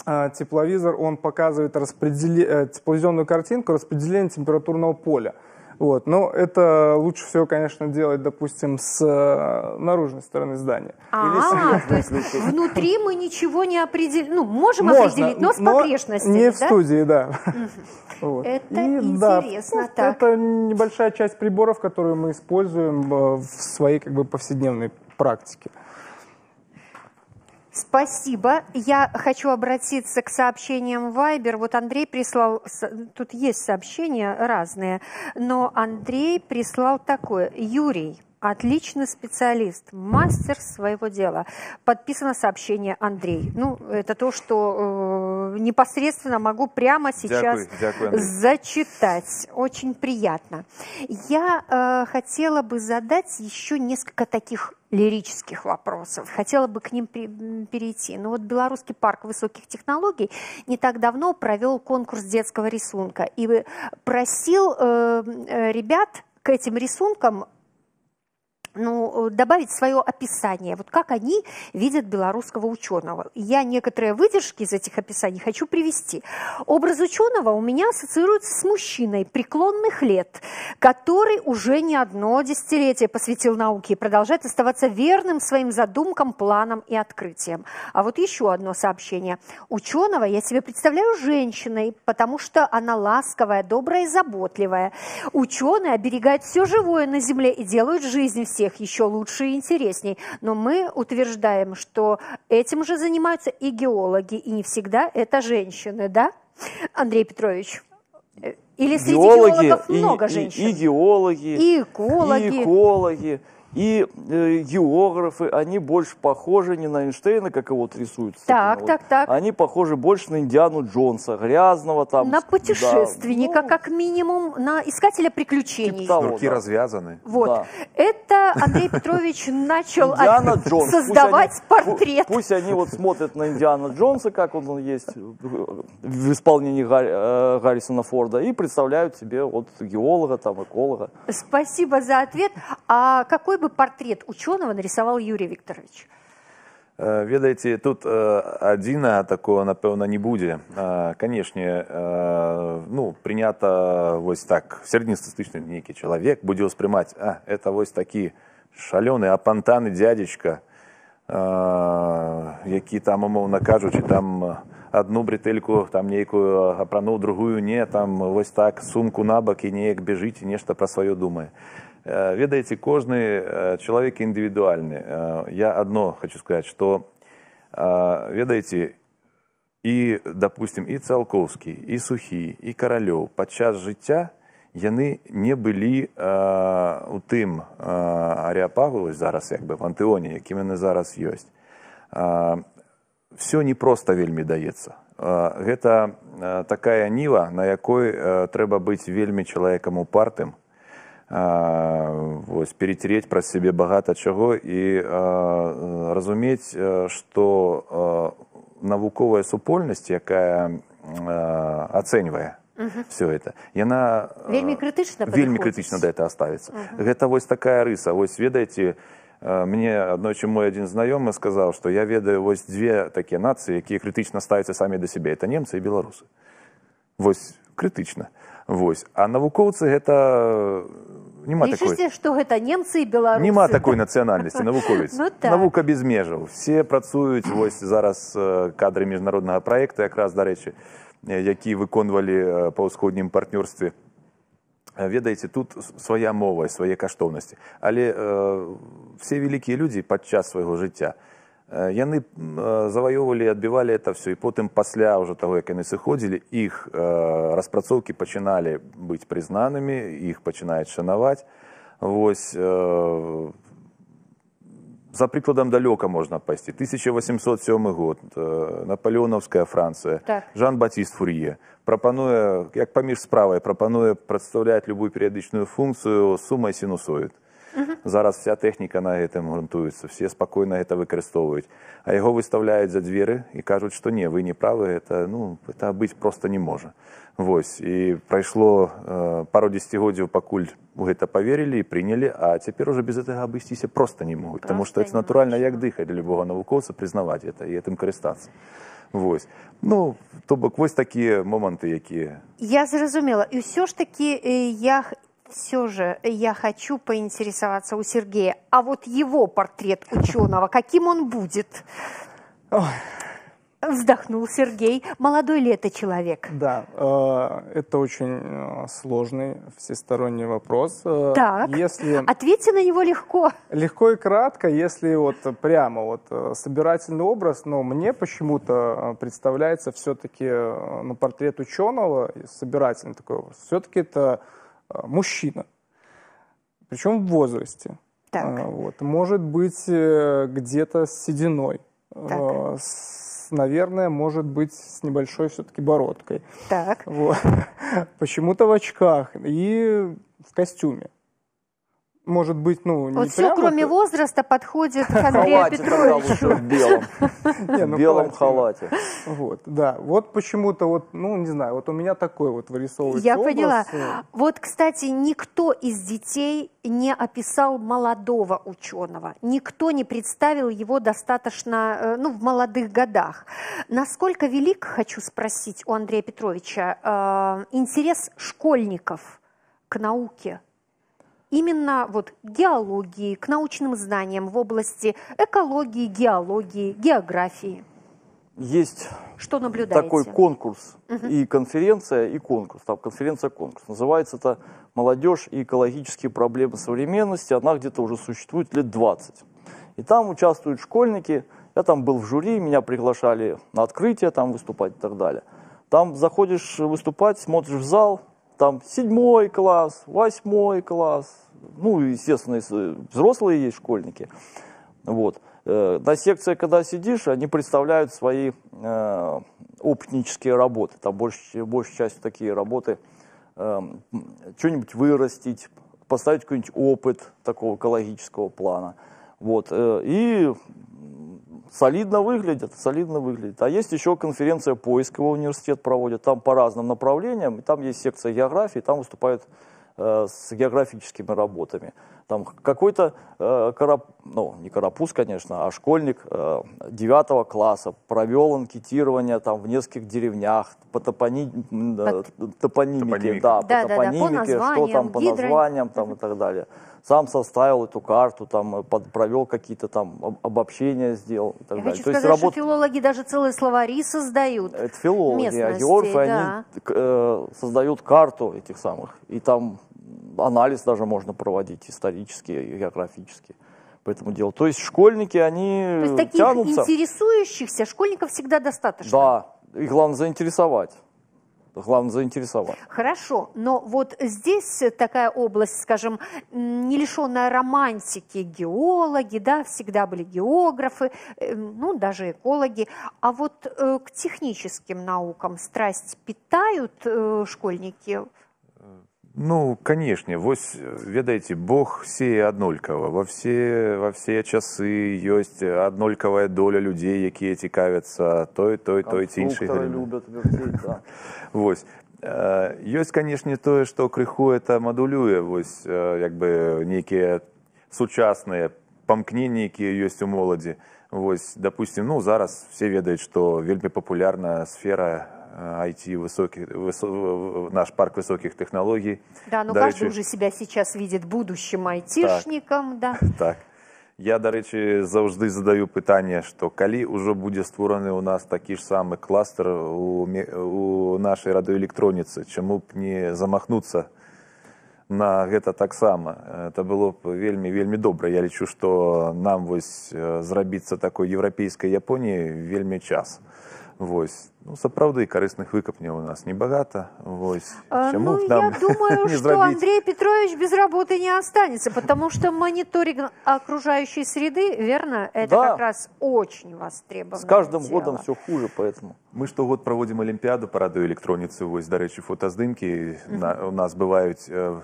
а, тепловизор, он показывает распредели... Э, тепловизионную картинку распределения температурного поля. Вот. Но это лучше всего, конечно, делать, допустим, с э, наружной стороны здания. А, то есть внутри мы ничего не определим. Ну, можем определить, но с погрешностью. Не в студии, да. Это интересно. так. Это небольшая часть приборов, которые мы используем э, в своей как бы повседневной практике. Спасибо. Я хочу обратиться к сообщениям Вайбер. Вот Андрей прислал, тут есть сообщения разные, но Андрей прислал такое. Юрий, Отличный специалист, мастер своего дела. Подписано сообщение Андрей. Ну, это то, что э, непосредственно могу прямо сейчас дякую, дякую, зачитать. Очень приятно. Я э, хотела бы задать еще несколько таких лирических вопросов. Хотела бы к ним перейти. Но ну, вот Белорусский парк высоких технологий не так давно провел конкурс детского рисунка и э, просил э, э, ребят к этим рисункам ну, э, добавить свое описание, вот как они видят белорусского ученого. Я некоторые выдержки из этих описаний хочу привести. Образ ученого у меня ассоциируется с мужчиной преклонных лет, который уже не одно десятилетие посвятил науке и продолжает оставаться верным своим задумкам, планам и открытиям. А вот еще одно сообщение. Ученого я себе представляю женщиной, потому что она ласковая, добрая и заботливая. Ученый оберегает все живое на Земле и делает жизнь всем всех еще лучше и интересней. Но мы утверждаем, что этим же занимаются и геологи, и не всегда это женщины, да, Андрей Петрович? Э, или среди геологи, геологов много и, женщин? И, и геологи, и экологи. И экологи и э, географы, они больше похожи не на Эйнштейна, как его вот рисуют. Так, а вот. так, так. Они похожи больше на Индиану Джонса, грязного там. На путешественника, да, ну, как минимум, на искателя приключений. Типа того, Шнурки да. развязаны. Вот. Да. Это Андрей Петрович начал создавать портрет. Пусть они вот смотрят на Индиана Джонса, как он, есть в исполнении э, Гаррисона Форда, и представляют себе вот геолога, там, эколога. Спасибо за ответ. А какой бы бы портрет ученого нарисовал Юрий Викторович? Э, Ведаеце тут э, адзіна такого напэўна не будзе э, конечно, ну принято, вот так сярэднестатычны некий человек будзе ўспрымаць а это вот такие шаленые апантаны дядечка, какие там умоўна кажучы там одну бретельку там нейкую апрануў а другую не там вот так сумку на бок и неяк бяжыць і нешта пра сваё думае Э, ведаеце кожны э, чалавек індывідуальны э, я адно хочу сказаць что ведаеце і допустим і цалкоўскі і сухі і каралёў падчас жыцця яны не былі у тым арыапагулась зараз як бы в антэоне якім яны зараз ёсць а, все не просто вельмі даецца гэта такая ніва на якой трэба быць вельмі чалавекам упартым вось перетереть про себе багато чаго и разумець что навуковая супольнасць якая оценньвае все это яна вельмі крытычна вельмі крытычна да это оставится гэта вось такая рыса вось ведаеце мне аднойчы мой адзін знаёмы сказаў што я ведаю вось две такія нацыі якія крытычна ставяцца самі да сябе это немцы і беларусы вось крытычна вось а навукоўцы гэта няма такой что гэта немцы бела няма такой нацыянальнасці навуковец <laughs> ну, так. навука без межаў все працуюць вось зараз э, кадры міжнароднага проекта якраз дарэчы э, які выконвалі э, па ўсходнім партнёрстве ведаеце тут свая мова свае каштоўнасці але э, все вялікія людзі падчас свайго жыцця у Э, яны э, заваёвалі і адбівалі это все і потым пасля ўжо таго, як яны сыходзілі, іх э, распрацоўкі пачыналі быць прызнанымі, іх пачынаюць шанаваць. Вось За прыкладам далёка можна пайсці. 1807 год Наполеонаўская Францыя. Так. Жан-батіст Фурье прапануе як паміж справай прапануе прадстаўляць любую перыядычную функцыю сумай сінусоід. Зараз вся тэхніка на гэтым грунтуецца, все спакойна гэта выкарыстоўваюць. А яго выставляюць за дзверы і кажуць, што не вы не правы, гэта, ну, гэта быць проста не можа. Вось і прайшло э, пару дзегоддзяў пакуль гэта поверылі і прынялі, а цяпер уже без гэтага абысціся проста не могуць, просто Таму што это натуральна, як дыхаць для любого навукоўца прызнаваць гэта і гэтым карыстацца. Вось. Ну то бок вось такія моманты, якія. Я зразумела, і ўсё ж такі я все же я хочу поинтересоваться у Сергея, а вот его портрет ученого, каким он будет? Вздохнул Сергей. Молодой ли это человек? Да, э, это очень э, сложный всесторонний вопрос. Э, так, если... ответьте на него легко. Легко и кратко, если вот прямо вот собирательный образ, но мне почему-то представляется все-таки на ну, портрет ученого, собирательный такой образ, все-таки это а, мужчина, причем в возрасте. Так. А, вот. Может быть, э, где-то с сединой. А, с, наверное, может быть, с небольшой все-таки бородкой. Так. Вот. <laughs> Почему-то в очках и в костюме может быть, ну, не Вот все, кроме это... возраста, подходит к <laughs> Андрею Петровичу. В белом, <laughs> <laughs> ну, халате. Вот, да. Вот почему-то, вот, ну, не знаю, вот у меня такой вот вырисовывается Я поняла. Ну. Вот, кстати, никто из детей не описал молодого ученого. Никто не представил его достаточно, э, ну, в молодых годах. Насколько велик, хочу спросить у Андрея Петровича, э, интерес школьников к науке? именно вот геологии, к научным знаниям в области экологии, геологии, географии? Есть Что такой конкурс угу. и конференция, и конкурс. Там конференция-конкурс. Называется это «Молодежь и экологические проблемы современности». Она где-то уже существует лет 20. И там участвуют школьники. Я там был в жюри, меня приглашали на открытие там выступать и так далее. Там заходишь выступать, смотришь в зал, там седьмой класс, восьмой класс, ну, естественно, э, взрослые есть школьники. Вот. Э, на секции, когда сидишь, они представляют свои э, опытнические работы. Там больше, большей частью такие работы. Э, что-нибудь вырастить, поставить какой-нибудь опыт такого экологического плана. Вот. Э, и солидно выглядят, солидно выглядят. А есть еще конференция поискового университет проводит. Там по разным направлениям. Там есть секция географии, там выступают Э, с географическими работами. Там какой-то э, карап, ну, не карапуз, конечно, а школьник э, 9 класса провел анкетирование там в нескольких деревнях по топони... Э, под... топонимике, Да, да, по да, топонимике, да, по что там по гидро... названиям там, и так далее. Сам составил эту карту, там, э, под, провел какие-то там обобщения, сделал. И так Я далее. хочу То сказать, есть, работ... что филологи даже целые словари создают. Это филологи, а географы, да. они э, создают карту этих самых. И там анализ даже можно проводить исторический, географический по этому делу. То есть школьники, они То есть таких тянутся. интересующихся школьников всегда достаточно? Да, и главное заинтересовать. Главное заинтересовать. Хорошо, но вот здесь такая область, скажем, не лишенная романтики, геологи, да, всегда были географы, эм, ну, даже экологи. А вот э, к техническим наукам страсть питают э, школьники? Ну, канешне, вось ведаеце, Бог сее аднолькава. Во все, во все часы ёсць аднолькавая доля людзей, якія цікавяцца той, той, той ці іншай. Да. <laughs> Вось. Э, ёсць, канешне, тое, што крыху это мадулюе, вось э, як бы нейкія сучасныя памкненні, якія ёсць у моладзі. Вось, допустим, ну зараз все ведаюць, што вельмі папулярная сфера IT, э, высоких, наш парк высоких технологий. Да, но ну, да, каждый речи... уже себя сейчас видит будущим так. айтишником. Так. Да. <laughs> так. Я, до речи, завжди задаю питание, что коли уже будет створены у нас такие же самые кластер у, у нашей радиоэлектроницы, чему бы не замахнуться на это так само. Это было бы вельми, вельми добро. Я лечу, что нам вот зарабиться такой европейской Японии вельми час. Вось ну сапраўды карысных выкапняў у нас небагата вось чаму ну, нам я думаю <laughs> не что Андрей Петрович без работы не останется потому что мониторинг окружающей среды верно это да. как раз очень востребовано с каждым дело. годом все хуже поэтому мы штогод проводим олимпиаду по радыёэлектроніцы вось дарэчы фотаздымки mm -hmm. на, у нас бывают. в э,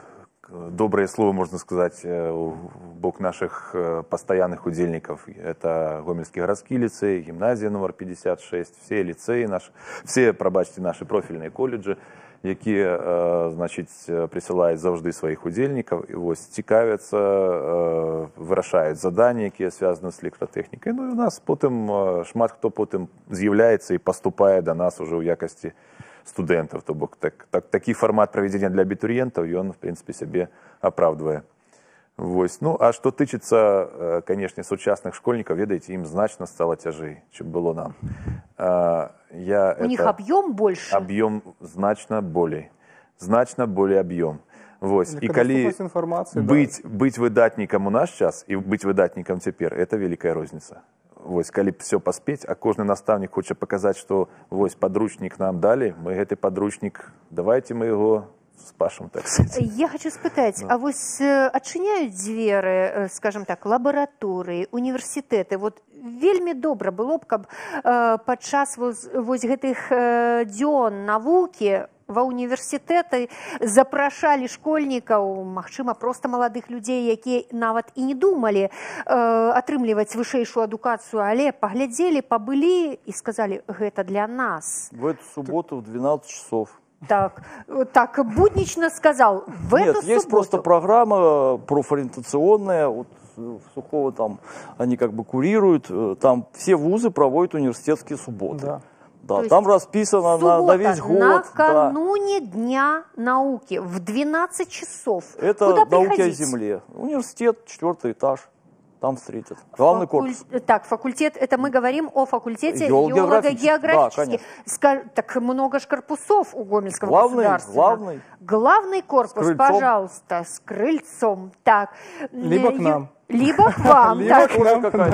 доброе слово, можно сказать, э, в бок наших э, постоянных удельников. Это Гомельский городский лицей, гимназия номер 56, все лицеи наши, все, пробачьте, наши профильные колледжи, які э, значить, присилають завжди своїх удельників, і ось цікавляться, вирішають завдання, які зв'язані з електротехнікою. Ну і у нас потім шмат хто потім з'являється і поступає до нас уже в якості студентов, то бок так, так такі фармат правядзення для абітурыентаў ён в принципе сябе апраўдвае Вось ну а што тычыцца э, канешне сучасных школьнікаў ведаеце ім значна стала цяжэй чым было нам а, я у них аб'ём больш аб'ём значна болей значна болей аб'ём Вось. Или, и калі информации, быць, да. быць выдатнікам у наш час і быць выдатнікам цяпер это вялікая розніца вось, калі все паспець а кожны настаўнік хоча паказаць што вось подручнік нам далі мы гэты подручнік давайте мы его спашам так я хочу спытаць а вось э, адчыняюць дзверы э, скажем так лабараторы універсітэты вот вельмі добра было б каб э, падчас вось гэтых дзён навукі у ва універсітэты запрашалі школьнікаў магчыма просто маладых людзей якія нават і не думалі э, атрымліваць вышэйшую адукацыю але паглядзелі пабылі і сказалі гэта для нас в эту субботу в 12 часов так, так буднично сказал в Нет, эту есть субботу... просто программа э, профориентационная, вот э, Сухого там они как бы курируют, э, там все вузы проводят университетские субботы. Да. Да, То там расписано на, на весь год. Накануне да. Дня науки в 12 часов. Это Куда науки приходить? о Земле. Университет, четвертый этаж. Там встретят. Главный Факуль... корпус. Так, факультет, это мы говорим о факультете геолога-географический. да, Ска... Так много ж корпусов у Гомельского главный, государства. Главный. Главный корпус, пожалуйста, с крыльцом. Так. Либо к нам. Либо к <laughs> вам. Либо к нам.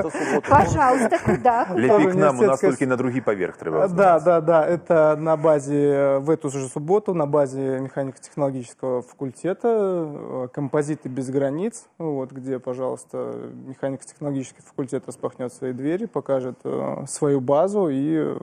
Пожалуйста, куда? Лепи к нам, у нас только на другие поверх треба. Да, да, да. Это на базе, э, в эту же субботу, на базе механико-технологического факультета э, «Композиты без границ», вот где, пожалуйста, механико-технологический факультет распахнет свои двери, покажет э, свою базу и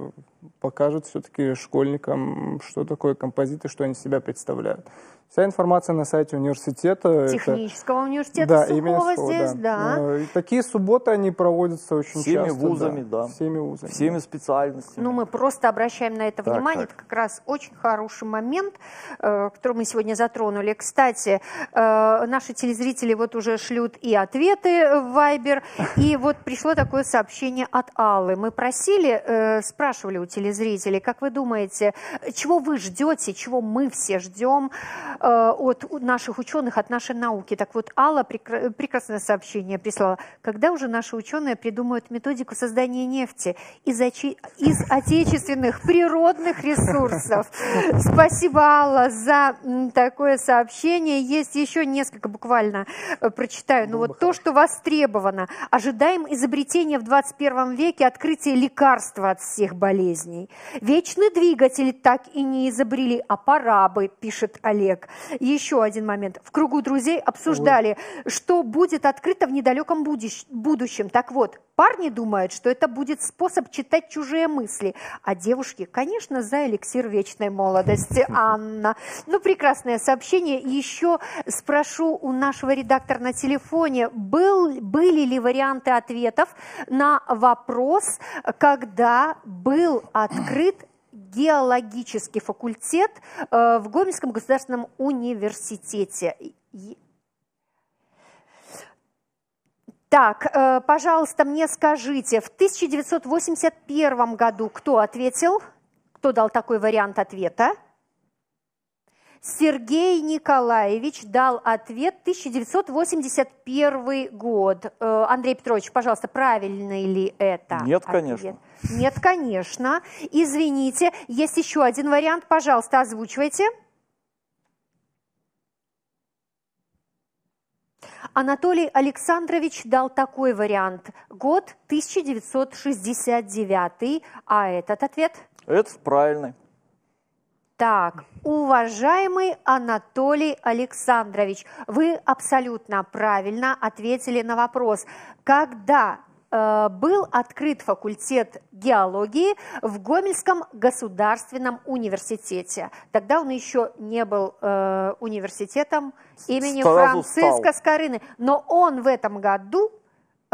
покажет все-таки школьникам, что такое композиты, что они себя представляют. Вся информация на сайте университета. Технического это, университета да, Сухого именно, здесь, да. да. Э, такие субботы, они проводятся очень Всеми часто. Всеми вузами, да. да. Всеми вузами. Всеми специальностями. Ну, мы просто обращаем на это так, внимание. Так. Это как раз очень хороший момент, э, который мы сегодня затронули. Кстати, э, наши телезрители вот уже шлют и ответы в Viber, и <laughs> вот пришло такое сообщение от Аллы. Мы просили, спрашивали у телезрителей, как вы думаете, чего вы ждете, чего мы все ждем, Э, от наших ученых, от нашей науки. Так вот, Алла прекрасное сообщение прислала. Когда уже наши ученые придумают методику создания нефти из, очи... из отечественных природных ресурсов? Спасибо, Алла, за такое сообщение. Есть еще несколько, буквально э, прочитаю. Но ну, вот то, что востребовано. Ожидаем изобретения в 21 веке открытия лекарства от всех болезней. Вечный двигатель так и не изобрели, а пора бы, пишет Олег. Еще один момент. В кругу друзей обсуждали, Ой. что будет открыто в недалеком будущем. Так вот, парни думают, что это будет способ читать чужие мысли, а девушки, конечно, за эликсир вечной молодости. <laughs> Анна. Ну, прекрасное сообщение. Еще спрошу у нашего редактора на телефоне, был, были ли варианты ответов на вопрос, когда был открыт геологический факультет э, в Гомельском государственном университете. Так, э, пожалуйста, мне скажите, в 1981 году кто ответил? Кто дал такой вариант ответа? Сергей Николаевич дал ответ 1981 год. Э, Андрей Петрович, пожалуйста, правильный ли это? Нет, ответ? конечно. Нет, конечно. Извините, есть еще один вариант. Пожалуйста, озвучивайте. Анатолий Александрович дал такой вариант. Год 1969. А этот ответ? Это правильный. Так, уважаемый Анатолий Александрович, вы абсолютно правильно ответили на вопрос, когда Э, был открыт факультет геологии в Гомельском государственном университете. Тогда он еще не был э, университетом имени Сразу Франциска стал. Скорины, но он в этом году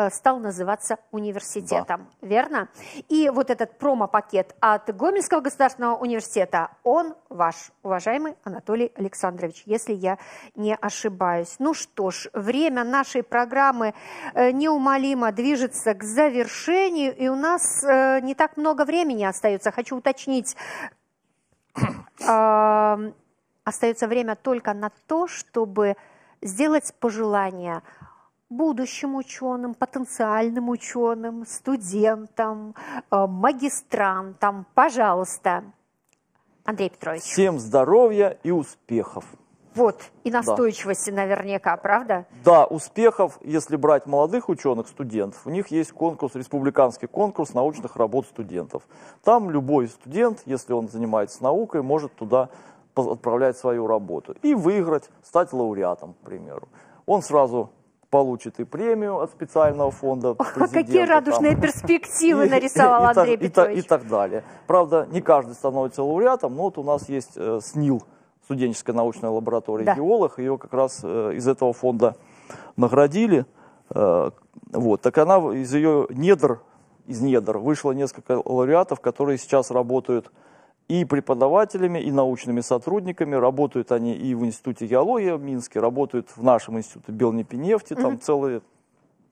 Э, стал называться университетом, да. верно? И вот этот промо-пакет от Гомельского государственного университета, он ваш, уважаемый Анатолий Александрович, если я не ошибаюсь. Ну что ж, время нашей программы э, неумолимо движется к завершению, и у нас э, не так много времени остается. Хочу уточнить, <clears throat> остается время только на то, чтобы сделать пожелания – будущим ученым, потенциальным ученым, студентам, э, магистрантам. Пожалуйста, Андрей Петрович. Всем здоровья и успехов. Вот, и настойчивости да. наверняка, правда? Да, успехов, если брать молодых ученых, студентов, у них есть конкурс, республиканский конкурс научных работ студентов. Там любой студент, если он занимается наукой, может туда отправлять свою работу и выиграть, стать лауреатом, к примеру. Он сразу получит и премию от специального фонда. Ох, а какие радужные там. перспективы <laughs> нарисовал и, Андрей и, Петрович. И, и так далее. Правда, не каждый становится лауреатом, но вот у нас есть э, СНИЛ, студенческая научная лаборатория да. геолог, ее как раз э, из этого фонда наградили. Э, вот, так она из ее недр, из недр вышло несколько лауреатов, которые сейчас работают и преподавателями, и научными сотрудниками. Работают они и в Институте геологии в Минске, работают в нашем институте Белнепинефти, там mm-hmm. целые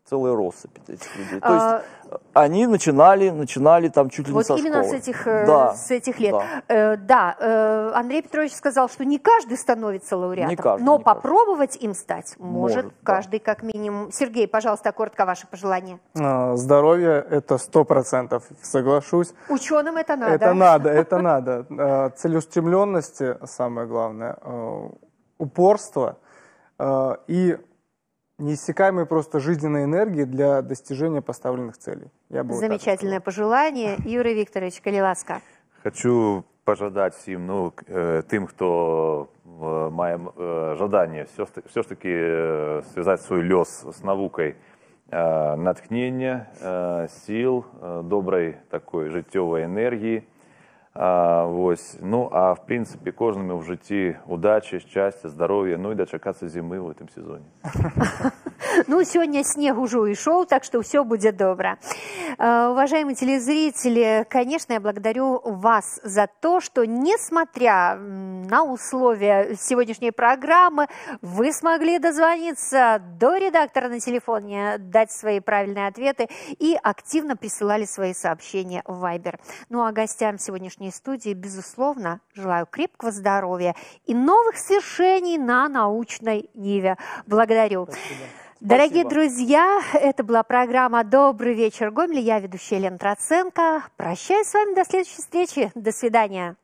целая россыпь этих людей. То а... есть они начинали, начинали там чуть ли вот не со именно школы. с этих, э, да, с этих лет. Да. Э, да, э, Андрей Петрович сказал, что не каждый становится лауреатом, не каждый, но не попробовать каждый. им стать может, может каждый да. как минимум. Сергей, пожалуйста, коротко ваши пожелания. А, Здоровье – это сто процентов, соглашусь. Ученым это надо. Это надо, это надо. А, целеустремленности – самое главное, а, упорство – и неиссякаемой просто жизненной энергии для достижения поставленных целей. Я бы Замечательное вот пожелание. Юрий Викторович Калиласка. Хочу пожелать всем, ну, э, тем, кто має желание, все ж таки э, связать свой лес с наукой э, натхнення, сил, доброй такой життєвої энергии. А, вот. Ну а в принципе, кожнаму ў жыцці удачи, счастья, здоровья, ну и дачакацца зимы в этом сезоне. Ну, сегодня снег уже ушел, так что все будет добро. А, уважаемые телезрители, конечно, я благодарю вас за то, что, несмотря на условия сегодняшней программы, вы смогли дозвониться до редактора на телефоне, дать свои правильные ответы и активно присылали свои сообщения в Viber. Ну, а гостям сегодняшней и студии, безусловно, желаю крепкого здоровья и новых свершений на научной ниве. Благодарю. Спасибо. Дорогие Спасибо. друзья, это была программа «Добрый вечер, Гомель». Я ведущая Лена Троценко. Прощаюсь с вами до следующей встречи. До свидания.